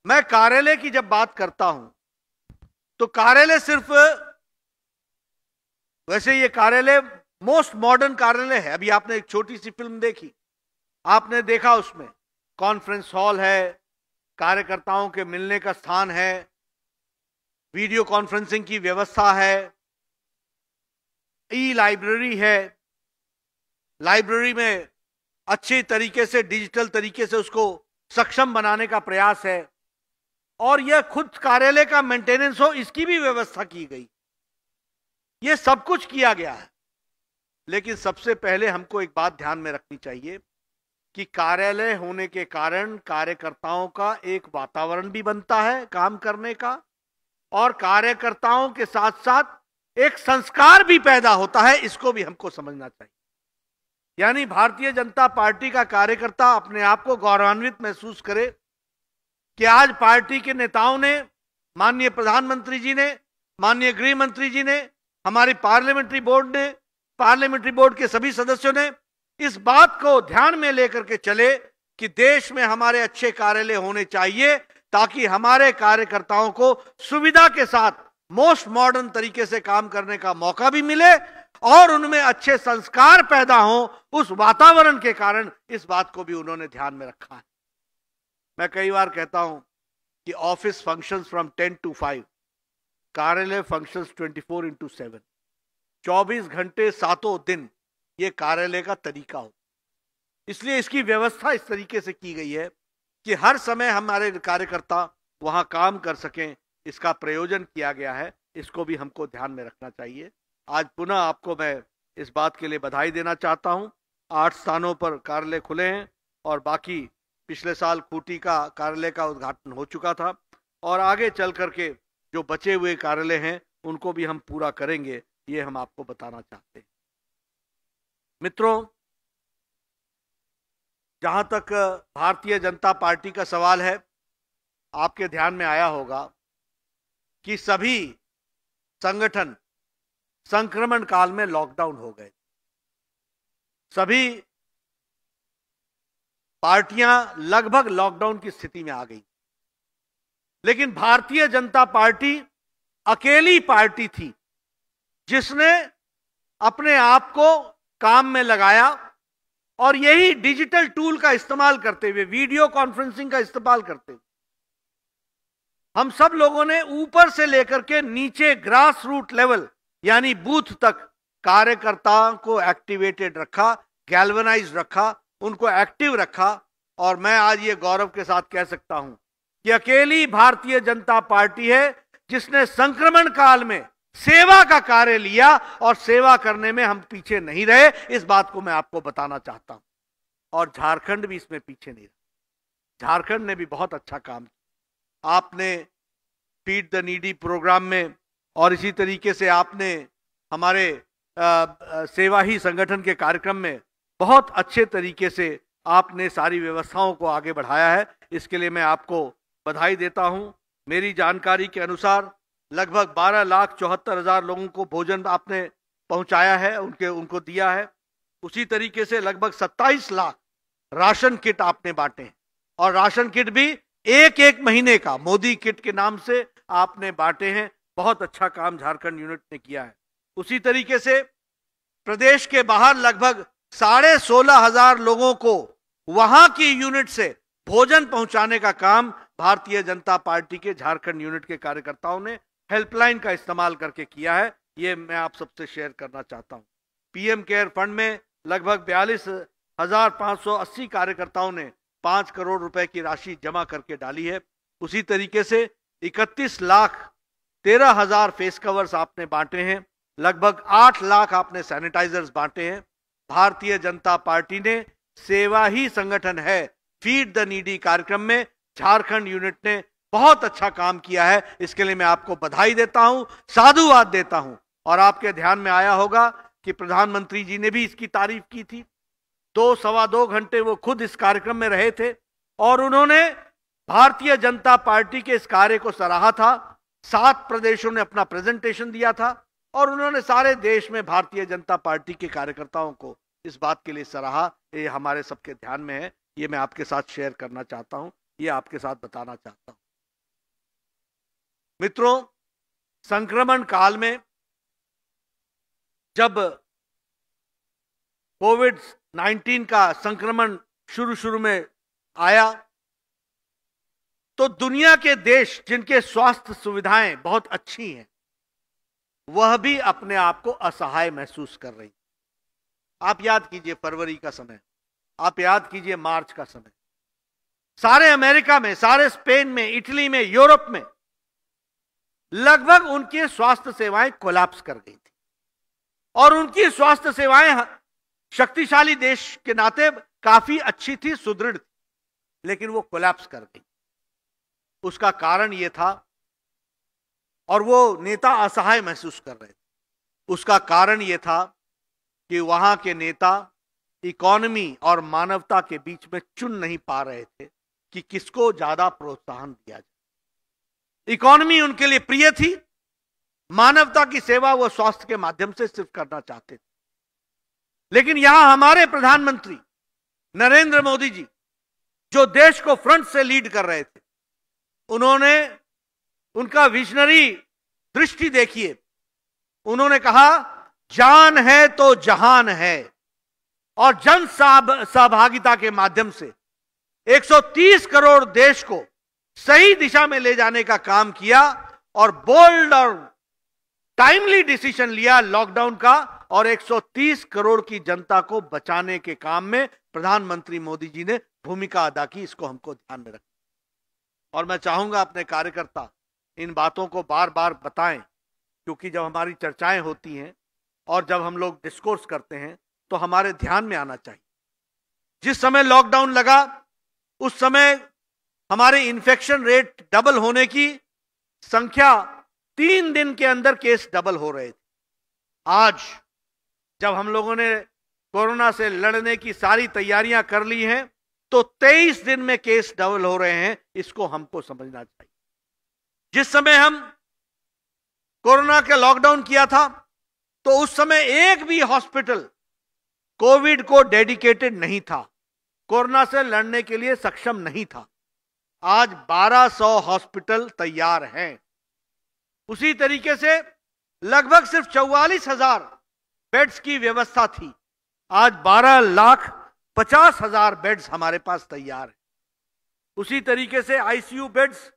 मैं कार्यालय की जब बात करता हूं तो कार्यालय सिर्फ वैसे ये कार्यालय मोस्ट मॉडर्न कार्यालय है अभी आपने एक छोटी सी फिल्म देखी आपने देखा उसमें कॉन्फ्रेंस हॉल है कार्यकर्ताओं के मिलने का स्थान है वीडियो कॉन्फ्रेंसिंग की व्यवस्था है ई लाइब्रेरी है लाइब्रेरी में अच्छे तरीके से डिजिटल तरीके से उसको सक्षम बनाने का प्रयास है और यह खुद कार्यालय का मेंटेनेंस हो इसकी भी व्यवस्था की गई ये सब कुछ किया गया है लेकिन सबसे पहले हमको एक बात ध्यान में रखनी चाहिए कि कार्यालय होने के कारण कार्यकर्ताओं का एक वातावरण भी बनता है काम करने का और कार्यकर्ताओं के साथ साथ एक संस्कार भी पैदा होता है इसको भी हमको समझना चाहिए यानी भारतीय जनता पार्टी का कार्यकर्ता अपने आप को गौरवान्वित महसूस करे कि आज पार्टी के नेताओं ने माननीय प्रधानमंत्री जी ने माननीय गृह मंत्री जी ने हमारी पार्लियामेंट्री बोर्ड ने पार्लियामेंट्री बोर्ड के सभी सदस्यों ने इस बात को ध्यान में लेकर के चले कि देश में हमारे अच्छे कार्यालय होने चाहिए ताकि हमारे कार्यकर्ताओं को सुविधा के साथ मोस्ट मॉडर्न तरीके से काम करने का मौका भी मिले और उनमें अच्छे संस्कार पैदा हो उस वातावरण के कारण इस बात को भी उन्होंने ध्यान में रखा है मैं कई बार कहता हूं कि office function from ten to five कार्यालय function twenty four into seven चौबीस घंटे सातों दिन ये कार्यालय का तरीका हो इसलिए इसकी व्यवस्था इस तरीके से की गई है कि हर समय हमारे कार्यकर्ता वहां काम कर सकें इसका प्रयोजन किया गया है इसको भी हमको ध्यान में रखना चाहिए आज पुनः आपको मैं इस बात के लिए बधाई देना चाहता हूं आठ स्थानों पर कार्यालय खुले हैं और बाकी पिछले साल खूटी का कार्यालय का उद्घाटन हो चुका था और आगे चल करके जो बचे हुए कार्यालय हैं उनको भी हम पूरा करेंगे ये हम आपको बताना चाहते हैं मित्रों जहां तक भारतीय जनता पार्टी का सवाल है आपके ध्यान में आया होगा कि सभी संगठन संक्रमण काल में लॉकडाउन हो गए सभी पार्टियां लगभग लॉकडाउन की स्थिति में आ गई लेकिन भारतीय जनता पार्टी अकेली पार्टी थी जिसने अपने आप को काम में लगाया और यही डिजिटल टूल का इस्तेमाल करते हुए वीडियो कॉन्फ्रेंसिंग का इस्तेमाल करते हुए हम सब लोगों ने ऊपर से लेकर के नीचे ग्रास रूट लेवल यानी बूथ तक कार्यकर्ताओं को एक्टिवेटेड रखा गैल्वनाइज रखा उनको एक्टिव रखा और मैं आज ये गौरव के साथ कह सकता हूं कि अकेली भारतीय जनता पार्टी है जिसने संक्रमण काल में सेवा का कार्य लिया और सेवा करने में हम पीछे नहीं रहे इस बात को मैं आपको बताना चाहता हूं और झारखंड भी इसमें पीछे नहीं रहा झारखंड ने भी बहुत अच्छा काम किया आपने फीड द नीडी प्रोग्राम में और इसी तरीके से आपने हमारे आ, आ, सेवा ही संगठन के कार्यक्रम में बहुत अच्छे तरीके से आपने सारी व्यवस्थाओं को आगे बढ़ाया है इसके लिए मैं आपको बधाई देता हूं मेरी जानकारी के अनुसार लगभग बारह लाख चौहत्तर हजार लोगों को भोजन आपने पहुंचाया है उनके उनको दिया है उसी तरीके से लगभग सत्ताईस लाख राशन किट आपने बांटे हैं और राशन किट भी एक एक महीने का मोदी किट के नाम से आपने बांटे हैं बहुत अच्छा काम झारखंड यूनिट ने किया है उसी तरीके से प्रदेश के बाहर लगभग साढ़े सोलह हजार लोगों को वहां की यूनिट से भोजन पहुंचाने का काम भारतीय जनता पार्टी के झारखंड यूनिट के कार्यकर्ताओं ने हेल्पलाइन का इस्तेमाल करके किया है ये मैं आप सबसे शेयर करना चाहता हूँ पीएम केयर फंड में लगभग बयालीस हजार पाँच सौ अस्सी कार्यकर्ताओं ने पाँच करोड़ रुपए की राशि जमा करके डाली है उसी तरीके से इकतीस लाख तेरह हजार फेस कवर्स आपने बांटे हैं लगभग आठ लाख आपने सैनिटाइजर्स बांटे हैं भारतीय जनता पार्टी ने सेवा ही संगठन है फीड द नीडी कार्यक्रम में झारखंड यूनिट ने बहुत अच्छा काम किया है इसके लिए मैं आपको बधाई देता हूं साधुवाद देता हूं और आपके ध्यान में आया होगा कि प्रधानमंत्री जी ने भी इसकी तारीफ की थी दो सवा दो घंटे वो खुद इस कार्यक्रम में रहे थे और उन्होंने भारतीय जनता पार्टी के इस कार्य को सराहा था सात प्रदेशों ने अपना प्रेजेंटेशन दिया था और उन्होंने सारे देश में भारतीय जनता पार्टी के कार्यकर्ताओं को इस बात के लिए सराहा ये हमारे सबके ध्यान में है ये मैं आपके साथ शेयर करना चाहता हूँ ये आपके साथ बताना चाहता हूँ मित्रों संक्रमण काल में जब कोविड 19 का संक्रमण शुरू शुरू में आया तो दुनिया के देश जिनके स्वास्थ्य सुविधाएं बहुत अच्छी हैं वह भी अपने आप को असहाय महसूस कर रही आप याद कीजिए फरवरी का समय आप याद कीजिए मार्च का समय सारे अमेरिका में सारे स्पेन में इटली में यूरोप में लगभग उनकी स्वास्थ्य सेवाएं कोलैप्स कर गई थी और उनकी स्वास्थ्य सेवाएं शक्तिशाली देश के नाते काफी अच्छी थी सुदृढ़ थी लेकिन वो कोलैप्स कर गई उसका कारण ये था और वो नेता असहाय महसूस कर रहे थे उसका कारण ये था कि वहां के नेता इकोनॉमी और मानवता के बीच में चुन नहीं पा रहे थे कि किसको ज्यादा प्रोत्साहन दिया जाए इकोनॉमी उनके लिए प्रिय थी मानवता की सेवा वो स्वास्थ्य के माध्यम से सिर्फ करना चाहते थे लेकिन यहां हमारे प्रधानमंत्री नरेंद्र मोदी जी जो देश को फ्रंट से लीड कर रहे थे उन्होंने उनका विजनरी दृष्टि देखिए उन्होंने कहा जान है तो जहान है और जन सहभागिता के माध्यम से 130 करोड़ देश को सही दिशा में ले जाने का काम किया और बोल्ड और टाइमली डिसीजन लिया लॉकडाउन का और 130 करोड़ की जनता को बचाने के काम में प्रधानमंत्री मोदी जी ने भूमिका अदा की इसको हमको ध्यान में रखना और मैं चाहूंगा अपने कार्यकर्ता इन बातों को बार बार बताएं क्योंकि जब हमारी चर्चाएं होती हैं और जब हम लोग डिस्कोर्स करते हैं तो हमारे ध्यान में आना चाहिए जिस समय लॉकडाउन लगा उस समय हमारे इन्फेक्शन रेट डबल होने की संख्या तीन दिन के अंदर केस डबल हो रहे थे आज जब हम लोगों ने कोरोना से लड़ने की सारी तैयारियां कर ली हैं तो 23 दिन में केस डबल हो रहे हैं इसको हमको समझना चाहिए जिस समय हम कोरोना का लॉकडाउन किया था तो उस समय एक भी हॉस्पिटल कोविड को डेडिकेटेड नहीं था कोरोना से लड़ने के लिए सक्षम नहीं था आज 1200 हॉस्पिटल तैयार हैं उसी तरीके से लगभग सिर्फ चौवालीस हजार बेड्स की व्यवस्था थी आज 12 लाख पचास हजार बेड्स हमारे पास तैयार हैं उसी तरीके से आईसीयू बेड्स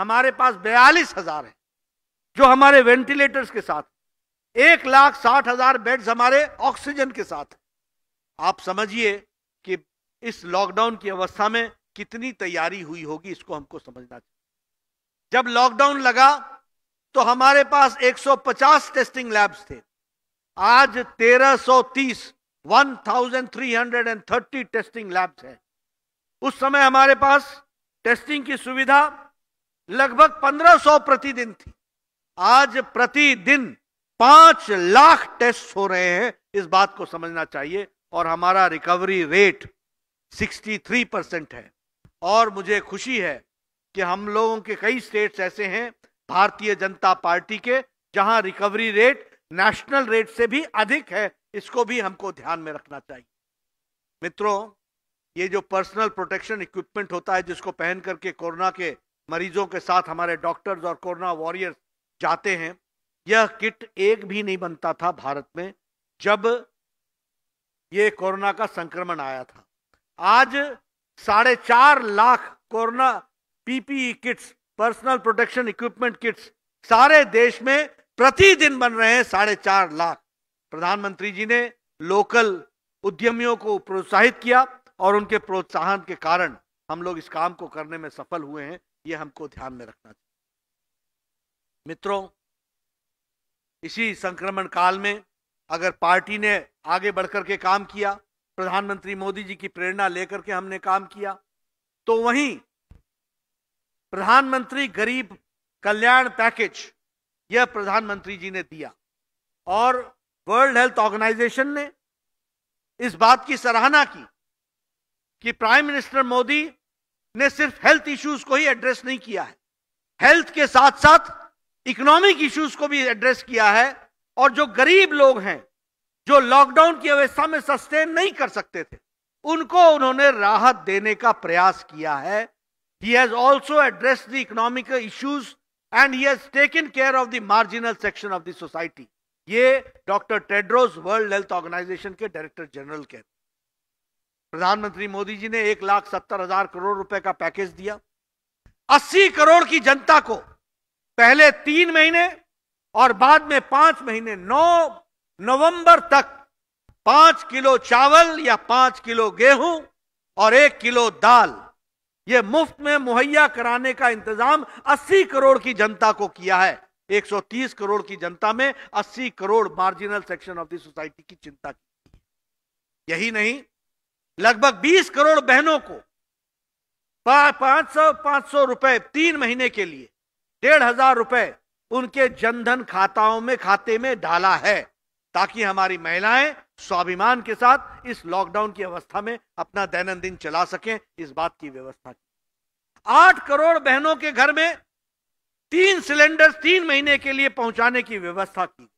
हमारे पास बयालीस हजार है जो हमारे वेंटिलेटर्स के साथ एक लाख साठ हजार बेड्स हमारे ऑक्सीजन के साथ आप समझिए कि इस लॉकडाउन की अवस्था में कितनी तैयारी हुई होगी इसको हमको समझना चाहिए जब लॉकडाउन लगा तो हमारे पास 150 टेस्टिंग लैब्स थे आज 1330 1330 टेस्टिंग लैब्स हैं उस समय हमारे पास टेस्टिंग की सुविधा लगभग 1500 प्रतिदिन थी आज प्रतिदिन पांच लाख टेस्ट हो रहे हैं इस बात को समझना चाहिए और हमारा रिकवरी रेट 63 परसेंट है और मुझे खुशी है कि हम लोगों के कई स्टेट्स ऐसे हैं भारतीय जनता पार्टी के जहां रिकवरी रेट नेशनल रेट से भी अधिक है इसको भी हमको ध्यान में रखना चाहिए मित्रों ये जो पर्सनल प्रोटेक्शन इक्विपमेंट होता है जिसको पहन करके कोरोना के मरीजों के साथ हमारे डॉक्टर्स और कोरोना वॉरियर्स जाते हैं यह किट एक भी नहीं बनता था भारत में जब ये कोरोना का संक्रमण आया था आज साढ़े चार lakh corona PPE kits personal protection equipment kits सारे देश में प्रतिदिन बन रहे हैं साढ़े चार लाख प्रधानमंत्री जी ने लोकल उद्यमियों को प्रोत्साहित किया और उनके प्रोत्साहन के कारण हम लोग इस काम को करने में सफल हुए हैं ये हमको ध्यान में रखना चाहिए मित्रों इसी संक्रमण काल में अगर पार्टी ने आगे बढ़कर के काम किया प्रधानमंत्री मोदी जी की प्रेरणा लेकर के हमने काम किया तो वहीं प्रधानमंत्री गरीब कल्याण पैकेज यह प्रधानमंत्री जी ने दिया और वर्ल्ड हेल्थ ऑर्गेनाइजेशन ने इस बात की सराहना की कि प्राइम मिनिस्टर मोदी ने सिर्फ हेल्थ इश्यूज को ही एड्रेस नहीं किया है हेल्थ के साथ साथ इकोनॉमिक इश्यूज को भी एड्रेस किया है और जो गरीब लोग हैं जो लॉकडाउन की अवस्था में सस्टेन नहीं कर सकते थे उनको उन्होंने राहत देने का प्रयास किया है he has also address the economic issues and he has taken care of the marginal section of the society ये doctor Tedros World Health Organization के डायरेक्टर जनरल के प्रधानमंत्री मोदी जी ने एक लाख सत्तर हजार करोड़ रुपए का पैकेज दिया अस्सी करोड़ की जनता को पहले तीन महीने और बाद में पांच महीने नौ नवंबर तक पांच किलो चावल या पांच किलो गेहूं और एक किलो दाल ये मुफ्त में मुहैया कराने का इंतजाम 80 करोड़ की जनता को किया है 130 करोड़ की जनता में 80 crore marginal section of the society की चिंता की यही नहीं लगभग 20 करोड़ बहनों को पांच सौ पांच सौ रुपए तीन महीने के लिए डेढ़ हजार रुपए उनके जनधन खाताओं में खाते में डाला है ताकि हमारी महिलाएं स्वाभिमान के साथ इस लॉकडाउन की अवस्था में अपना दैनंदिन चला सकें इस बात की व्यवस्था की आठ करोड़ बहनों के घर में तीन सिलेंडर तीन महीने के लिए पहुंचाने की व्यवस्था की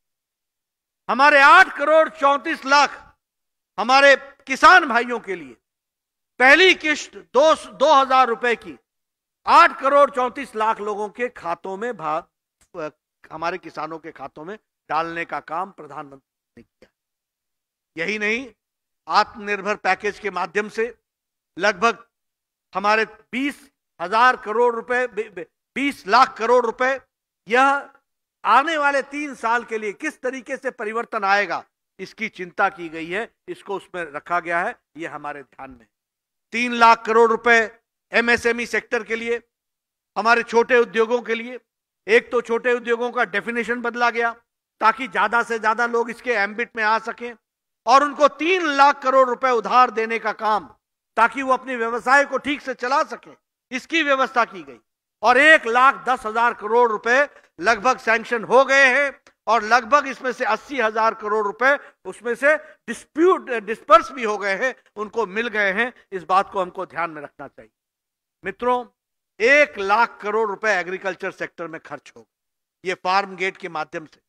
हमारे आठ करोड़ चौंतीस लाख हमारे किसान भाइयों के लिए पहली किश्त दो, दो हजार रुपए की आठ करोड़ चौंतीस लाख लोगों के खातों में भाग हमारे किसानों के खातों में डालने का काम प्रधानमंत्री यही नहीं आत्मनिर्भर पैकेज के माध्यम से लगभग हमारे बीस हजार करोड़ रुपए बीस लाख करोड़ रुपए यह आने वाले तीन साल के लिए किस तरीके से परिवर्तन आएगा इसकी चिंता की गई है इसको उसमें रखा गया है यह हमारे ध्यान में तीन लाख करोड़ रुपए एमएसएमई सेक्टर के लिए हमारे छोटे उद्योगों के लिए एक तो छोटे उद्योगों का डेफिनेशन बदला गया ताकि ज्यादा से ज्यादा लोग इसके एम्बिट में आ सकें और उनको तीन लाख करोड़ रुपए उधार देने का काम ताकि वो अपने व्यवसाय को ठीक से चला सके इसकी व्यवस्था की गई और एक लाख दस हजार करोड़ रुपए लगभग सैंक्शन हो गए हैं और लगभग इसमें से अस्सी हजार करोड़ रुपए उसमें से डिस्प्यूट डिस्पर्स भी हो गए हैं उनको मिल गए हैं इस बात को हमको ध्यान में रखना चाहिए मित्रों एक लाख करोड़ रुपए एग्रीकल्चर सेक्टर में खर्च होगा ये फार्म गेट के माध्यम से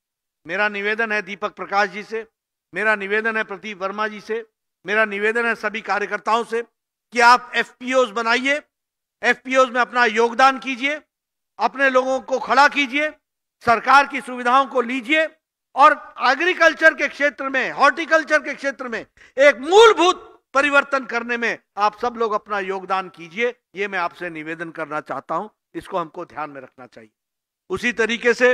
मेरा निवेदन है दीपक प्रकाश जी से मेरा निवेदन है प्रदीप वर्मा जी से मेरा निवेदन है सभी कार्यकर्ताओं से कि आप एफ बनाइए एफ में अपना योगदान कीजिए अपने लोगों को खड़ा कीजिए सरकार की सुविधाओं को लीजिए और एग्रीकल्चर के क्षेत्र में हॉर्टिकल्चर के क्षेत्र में एक मूलभूत परिवर्तन करने में आप सब लोग अपना योगदान कीजिए ये मैं आपसे निवेदन करना चाहता हूं इसको हमको ध्यान में रखना चाहिए उसी तरीके से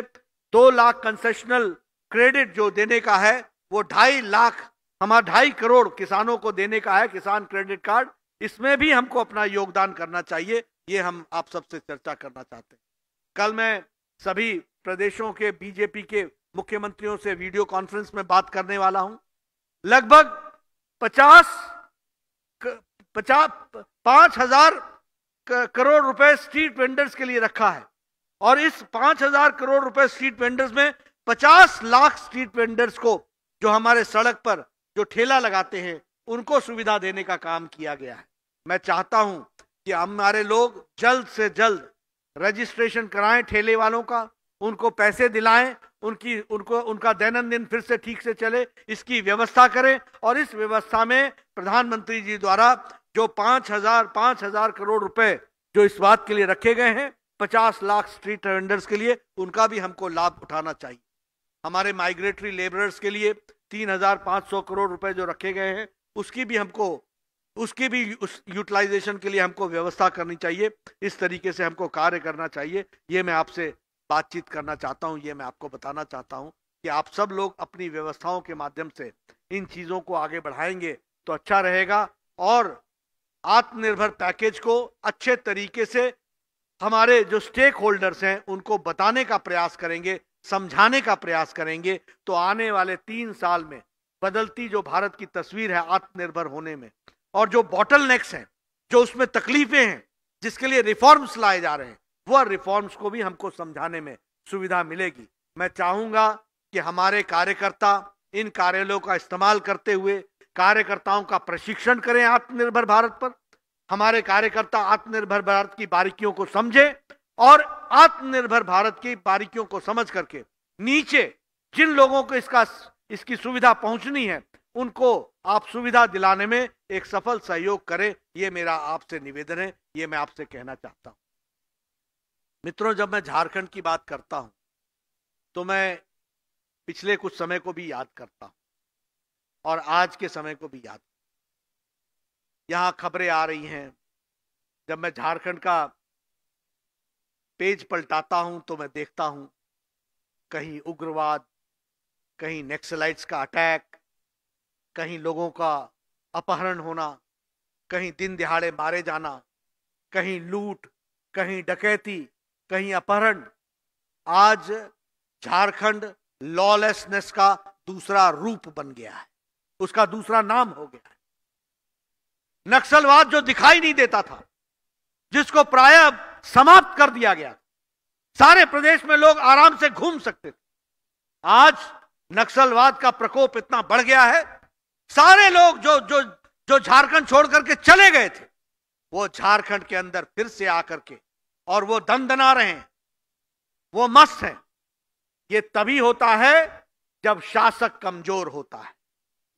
दो लाख कंसेशनल क्रेडिट जो देने का है वो ढाई लाख हमारा ढाई करोड़ किसानों को देने का है किसान क्रेडिट कार्ड इसमें भी हमको अपना योगदान करना चाहिए ये हम आप सबसे चर्चा करना चाहते हैं कल मैं सभी प्रदेशों के बीजेपी के मुख्यमंत्रियों से वीडियो कॉन्फ्रेंस में बात करने वाला हूं लगभग पचास पचास पांच हजार करोड़ रुपए स्ट्रीट वेंडर्स के लिए रखा है और इस पांच हजार करोड़ रुपए स्ट्रीट वेंडर्स में पचास लाख स्ट्रीट वेंडर्स को जो हमारे सड़क पर जो ठेला लगाते हैं उनको सुविधा देने का काम किया गया है मैं चाहता हूं कि हमारे लोग जल्द से जल्द रजिस्ट्रेशन कराएं ठेले वालों का उनको पैसे दिलाएं उनकी उनको उनका दैनंदिन फिर से ठीक से चले इसकी व्यवस्था करें और इस व्यवस्था में प्रधानमंत्री जी द्वारा जो पाँच हजार पाँच हजार करोड़ रुपए जो इस बात के लिए रखे गए हैं पचास लाख स्ट्रीट वेंडर्स के लिए उनका भी हमको लाभ उठाना चाहिए हमारे माइग्रेटरी लेबरर्स के लिए 3,500 करोड़ रुपए जो रखे गए हैं उसकी भी हमको उसकी भी उस यूटिलाइजेशन के लिए हमको व्यवस्था करनी चाहिए इस तरीके से हमको कार्य करना चाहिए ये मैं आपसे बातचीत करना चाहता हूँ ये मैं आपको बताना चाहता हूँ कि आप सब लोग अपनी व्यवस्थाओं के माध्यम से इन चीज़ों को आगे बढ़ाएंगे तो अच्छा रहेगा और आत्मनिर्भर पैकेज को अच्छे तरीके से हमारे जो स्टेक होल्डर्स हैं उनको बताने का प्रयास करेंगे समझाने का प्रयास करेंगे तो आने वाले तीन साल में बदलती जो भारत की तस्वीर है आत्मनिर्भर होने में और जो बॉटल नेक्स हैं जो उसमें तकलीफें हैं जिसके लिए रिफॉर्म्स लाए जा रहे हैं वह रिफॉर्म्स को भी हमको समझाने में सुविधा मिलेगी मैं चाहूंगा कि हमारे कार्यकर्ता इन कार्यालयों का इस्तेमाल करते हुए कार्यकर्ताओं का प्रशिक्षण करें आत्मनिर्भर भारत पर हमारे कार्यकर्ता आत्मनिर्भर भारत की बारीकियों को समझें और आत्मनिर्भर भारत की बारीकियों को समझ करके नीचे जिन लोगों को इसका इसकी सुविधा पहुंचनी है उनको आप सुविधा दिलाने में एक सफल सहयोग करें ये मेरा आपसे निवेदन है ये मैं आपसे कहना चाहता हूं मित्रों जब मैं झारखंड की बात करता हूं तो मैं पिछले कुछ समय को भी याद करता हूं और आज के समय को भी याद यहां खबरें आ रही हैं जब मैं झारखंड का पेज पलटाता हूं तो मैं देखता हूं कहीं उग्रवाद कहीं नेक्सलाइट्स का अटैक कहीं लोगों का अपहरण होना कहीं दिन दिहाड़े मारे जाना कहीं लूट कहीं डकैती कहीं अपहरण आज झारखंड लॉलेसनेस का दूसरा रूप बन गया है उसका दूसरा नाम हो गया है नक्सलवाद जो दिखाई नहीं देता था जिसको प्रायः समाप्त कर दिया गया सारे प्रदेश में लोग आराम से घूम सकते थे आज नक्सलवाद का प्रकोप इतना बढ़ गया है सारे लोग जो जो जो झारखंड छोड़ करके चले गए थे वो झारखंड के अंदर फिर से आकर के और वो दंदना रहे हैं वो मस्त है ये तभी होता है जब शासक कमजोर होता है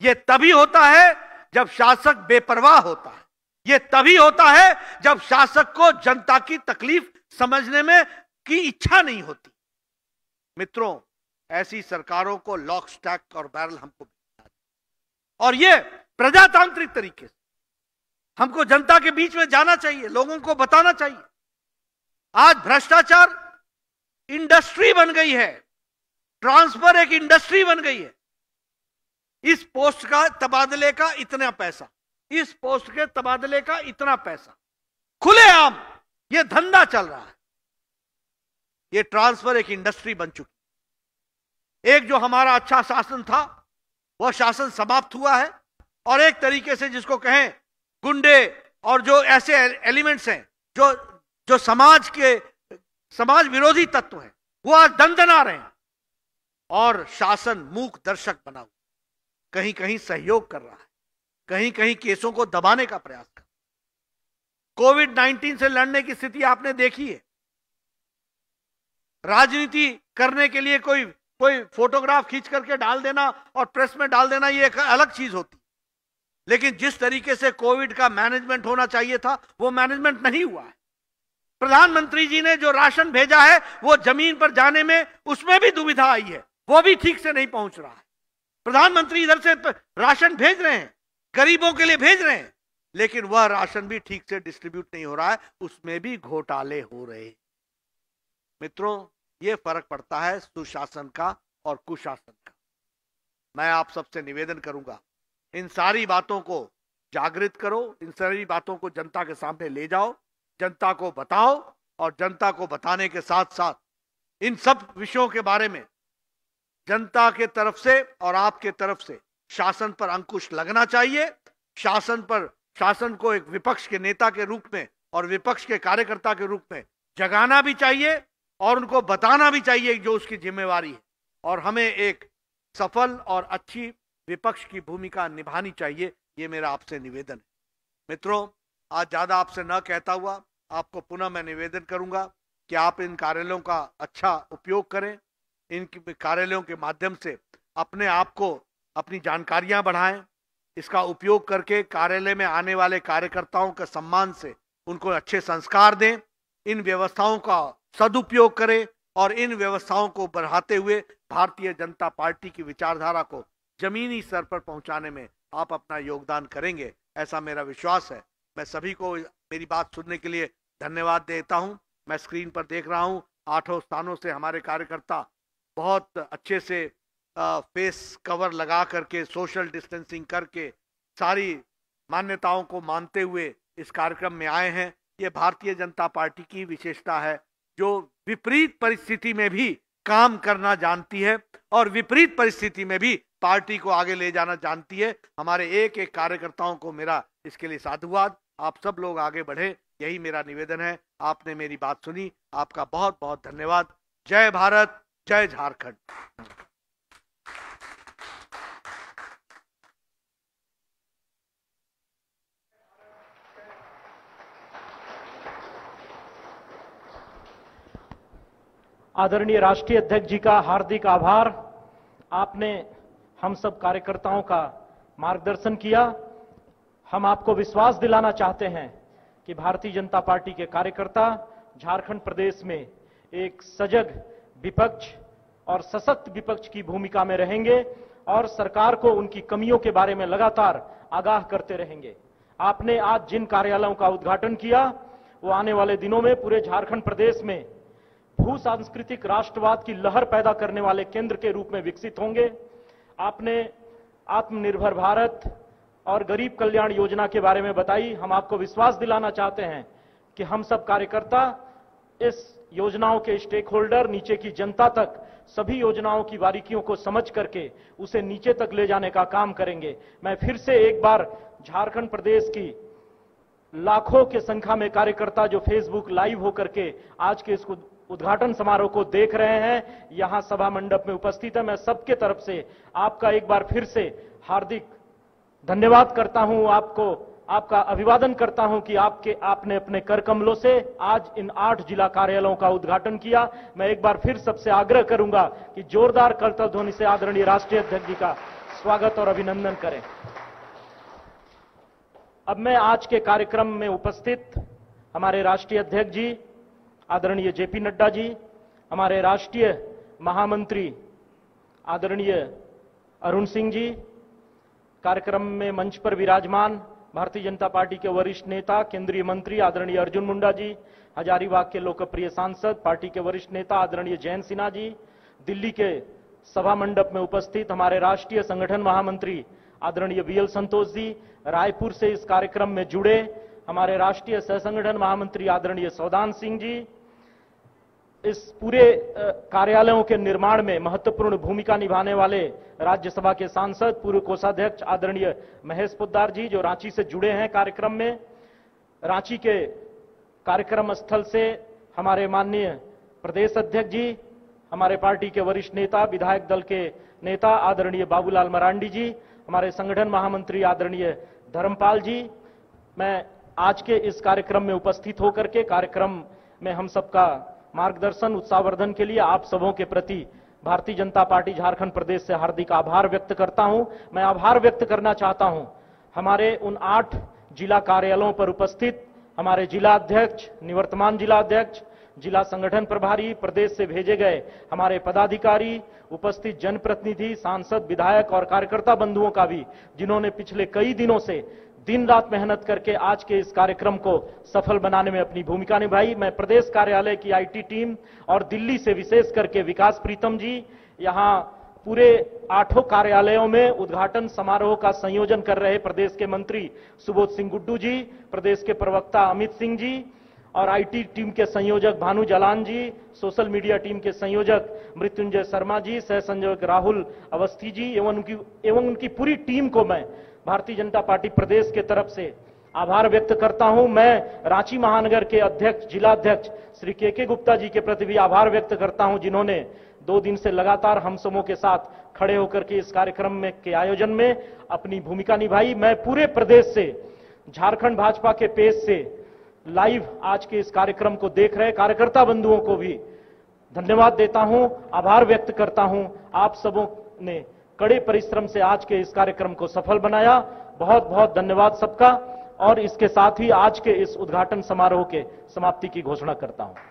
ये तभी होता है जब शासक बेपरवाह होता है ये तभी होता है जब शासक को जनता की तकलीफ समझने में की इच्छा नहीं होती मित्रों ऐसी सरकारों को लॉक स्टैक और बैरल हमको और ये प्रजातांत्रिक तरीके से हमको जनता के बीच में जाना चाहिए लोगों को बताना चाहिए आज भ्रष्टाचार इंडस्ट्री बन गई है ट्रांसफर एक इंडस्ट्री बन गई है इस पोस्ट का तबादले का इतना पैसा इस पोस्ट के तबादले का इतना पैसा खुलेआम यह धंधा चल रहा है यह ट्रांसफर एक इंडस्ट्री बन चुकी एक जो हमारा अच्छा शासन था वह शासन समाप्त हुआ है और एक तरीके से जिसको कहें गुंडे और जो ऐसे एलिमेंट्स हैं जो जो समाज के समाज विरोधी तत्व हैं वो आज दंदना रहे हैं और शासन मूक दर्शक बना हुआ कहीं कहीं सहयोग कर रहा है कहीं कहीं केसों को दबाने का प्रयास कर कोविड 19 से लड़ने की स्थिति आपने देखी है राजनीति करने के लिए कोई कोई फोटोग्राफ खींच करके डाल देना और प्रेस में डाल देना ये एक अलग चीज होती लेकिन जिस तरीके से कोविड का मैनेजमेंट होना चाहिए था वो मैनेजमेंट नहीं हुआ है प्रधानमंत्री जी ने जो राशन भेजा है वो जमीन पर जाने में उसमें भी दुविधा आई है वो भी ठीक से नहीं पहुंच रहा है प्रधानमंत्री इधर से राशन भेज रहे हैं गरीबों के लिए भेज रहे हैं लेकिन वह राशन भी ठीक से डिस्ट्रीब्यूट नहीं हो रहा है उसमें भी घोटाले हो रहे मित्रों ये फर्क पड़ता है सुशासन का और कुशासन का मैं आप सबसे निवेदन करूंगा इन सारी बातों को जागृत करो इन सारी बातों को जनता के सामने ले जाओ जनता को बताओ और जनता को बताने के साथ साथ इन सब विषयों के बारे में जनता के तरफ से और आपके तरफ से शासन पर अंकुश लगना चाहिए शासन पर शासन को एक विपक्ष के नेता के रूप में और विपक्ष के कार्यकर्ता के रूप में जगाना भी चाहिए और उनको बताना भी चाहिए जो उसकी जिम्मेवारी है और हमें एक सफल और अच्छी विपक्ष की भूमिका निभानी चाहिए ये मेरा आपसे निवेदन है मित्रों आज ज़्यादा आपसे न कहता हुआ आपको पुनः मैं निवेदन करूंगा कि आप इन कार्यालयों का अच्छा उपयोग करें इन कार्यालयों के माध्यम से अपने आप को अपनी जानकारियां बढ़ाएं इसका उपयोग करके कार्यालय में आने वाले कार्यकर्ताओं के सम्मान से उनको अच्छे संस्कार दें इन व्यवस्थाओं का सदुपयोग करें और इन व्यवस्थाओं को बढ़ाते हुए भारतीय जनता पार्टी की विचारधारा को जमीनी स्तर पर पहुंचाने में आप अपना योगदान करेंगे ऐसा मेरा विश्वास है मैं सभी को मेरी बात सुनने के लिए धन्यवाद देता हूं मैं स्क्रीन पर देख रहा हूं आठों स्थानों से हमारे कार्यकर्ता बहुत अच्छे से फेस कवर लगा करके सोशल डिस्टेंसिंग करके सारी मान्यताओं को मानते हुए इस कार्यक्रम में आए हैं ये भारतीय जनता पार्टी की विशेषता है जो विपरीत परिस्थिति में भी काम करना जानती है और विपरीत परिस्थिति में भी पार्टी को आगे ले जाना जानती है हमारे एक एक कार्यकर्ताओं को मेरा इसके लिए साधुवाद आप सब लोग आगे बढ़े यही मेरा निवेदन है आपने मेरी बात सुनी आपका बहुत बहुत धन्यवाद जय भारत जय झारखंड आदरणीय राष्ट्रीय अध्यक्ष जी का हार्दिक आभार आपने हम सब कार्यकर्ताओं का मार्गदर्शन किया हम आपको विश्वास दिलाना चाहते हैं कि भारतीय जनता पार्टी के कार्यकर्ता झारखंड प्रदेश में एक सजग विपक्ष और सशक्त विपक्ष की भूमिका में रहेंगे और सरकार को उनकी कमियों के बारे में लगातार आगाह करते रहेंगे आपने आज जिन कार्यालयों का उद्घाटन किया वो आने वाले दिनों में पूरे झारखंड प्रदेश में भू सांस्कृतिक राष्ट्रवाद की लहर पैदा करने वाले केंद्र के रूप में विकसित होंगे आपने आत्मनिर्भर भारत और गरीब कल्याण योजना के बारे में बताई हम आपको विश्वास दिलाना चाहते हैं कि हम सब कार्यकर्ता इस योजनाओं के स्टेक होल्डर नीचे की जनता तक सभी योजनाओं की बारीकियों को समझ करके उसे नीचे तक ले जाने का काम करेंगे मैं फिर से एक बार झारखंड प्रदेश की लाखों के संख्या में कार्यकर्ता जो फेसबुक लाइव होकर के आज के इसको उद्घाटन समारोह को देख रहे हैं यहां सभा मंडप में उपस्थित है मैं सबके तरफ से आपका एक बार फिर से हार्दिक धन्यवाद करता हूं आपको आपका अभिवादन करता हूं कि आपके आपने अपने कर कमलों से आज इन आठ जिला कार्यालयों का उद्घाटन किया मैं एक बार फिर सबसे आग्रह करूंगा कि जोरदार कर्तव्य ध्वनि से आदरणीय राष्ट्रीय अध्यक्ष जी का स्वागत और अभिनंदन करें अब मैं आज के कार्यक्रम में उपस्थित हमारे राष्ट्रीय अध्यक्ष जी आदरणीय जेपी नड्डा जी हमारे राष्ट्रीय महामंत्री आदरणीय अरुण सिंह जी कार्यक्रम में मंच पर विराजमान भारतीय जनता पार्टी के वरिष्ठ नेता केंद्रीय मंत्री आदरणीय अर्जुन मुंडा जी हजारीबाग के लोकप्रिय सांसद पार्टी के वरिष्ठ नेता आदरणीय जयंत सिन्हा जी दिल्ली के सभा मंडप में उपस्थित हमारे राष्ट्रीय संगठन महामंत्री आदरणीय बी एल संतोष जी रायपुर से इस कार्यक्रम में जुड़े हमारे राष्ट्रीय सह संगठन महामंत्री आदरणीय सौदान सिंह जी इस पूरे कार्यालयों के निर्माण में महत्वपूर्ण भूमिका निभाने वाले राज्यसभा के सांसद पूर्व कोषाध्यक्ष आदरणीय महेश पुद्दार जी जो रांची से जुड़े हैं कार्यक्रम में रांची के कार्यक्रम स्थल से हमारे माननीय प्रदेश अध्यक्ष जी हमारे पार्टी के वरिष्ठ नेता विधायक दल के नेता आदरणीय बाबूलाल मरांडी जी हमारे संगठन महामंत्री आदरणीय धर्मपाल जी मैं आज के इस कार्यक्रम में उपस्थित होकर के कार्यक्रम में हम सबका मार्गदर्शन उत्साहवर्धन के लिए आप सबों के प्रति भारतीय जनता पार्टी झारखंड प्रदेश से हार्दिक आभार व्यक्त करता हूं मैं आभार व्यक्त करना चाहता हूं हमारे उन आठ जिला कार्यालयों पर उपस्थित हमारे जिला अध्यक्ष निवर्तमान जिला अध्यक्ष जिला संगठन प्रभारी प्रदेश से भेजे गए हमारे पदाधिकारी उपस्थित जनप्रतिनिधि सांसद विधायक और कार्यकर्ता बंधुओं का भी जिन्होंने पिछले कई दिनों से दिन रात मेहनत करके आज के इस कार्यक्रम को सफल बनाने में अपनी भूमिका निभाई मैं प्रदेश कार्यालय की आईटी टीम और दिल्ली से विशेष करके विकास प्रीतम जी यहाँ पूरे आठों कार्यालयों में उद्घाटन समारोह का संयोजन कर रहे प्रदेश के मंत्री सुबोध सिंह गुड्डू जी प्रदेश के प्रवक्ता अमित सिंह जी और आईटी टीम के संयोजक Bhanu Jalan ji social media team के संयोजक मृत्युंजय शर्मा जी सह संयोजक राहुल अवस्थी जी एवं उनकी एवं उनकी पूरी टीम को मैं भारतीय जनता पार्टी प्रदेश के तरफ से आभार व्यक्त करता हूं मैं रांची महानगर के अध्यक्ष जिलाध्यक्ष श्री के के गुप्ता जी के प्रति भी आभार व्यक्त करता हूं जिन्होंने दो दिन से लगातार हम समूह के साथ खड़े होकर के इस कार्यक्रम में के आयोजन में अपनी भूमिका निभाई मैं पूरे प्रदेश से झारखंड भाजपा के पेज से लाइव आज के इस कार्यक्रम को देख रहे कार्यकर्ता बंधुओं को भी धन्यवाद देता हूं आभार व्यक्त करता हूं आप सबों ने कड़े परिश्रम से आज के इस कार्यक्रम को सफल बनाया बहुत बहुत धन्यवाद सबका और इसके साथ ही आज के इस उद्घाटन समारोह के समाप्ति की घोषणा करता हूं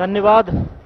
धन्यवाद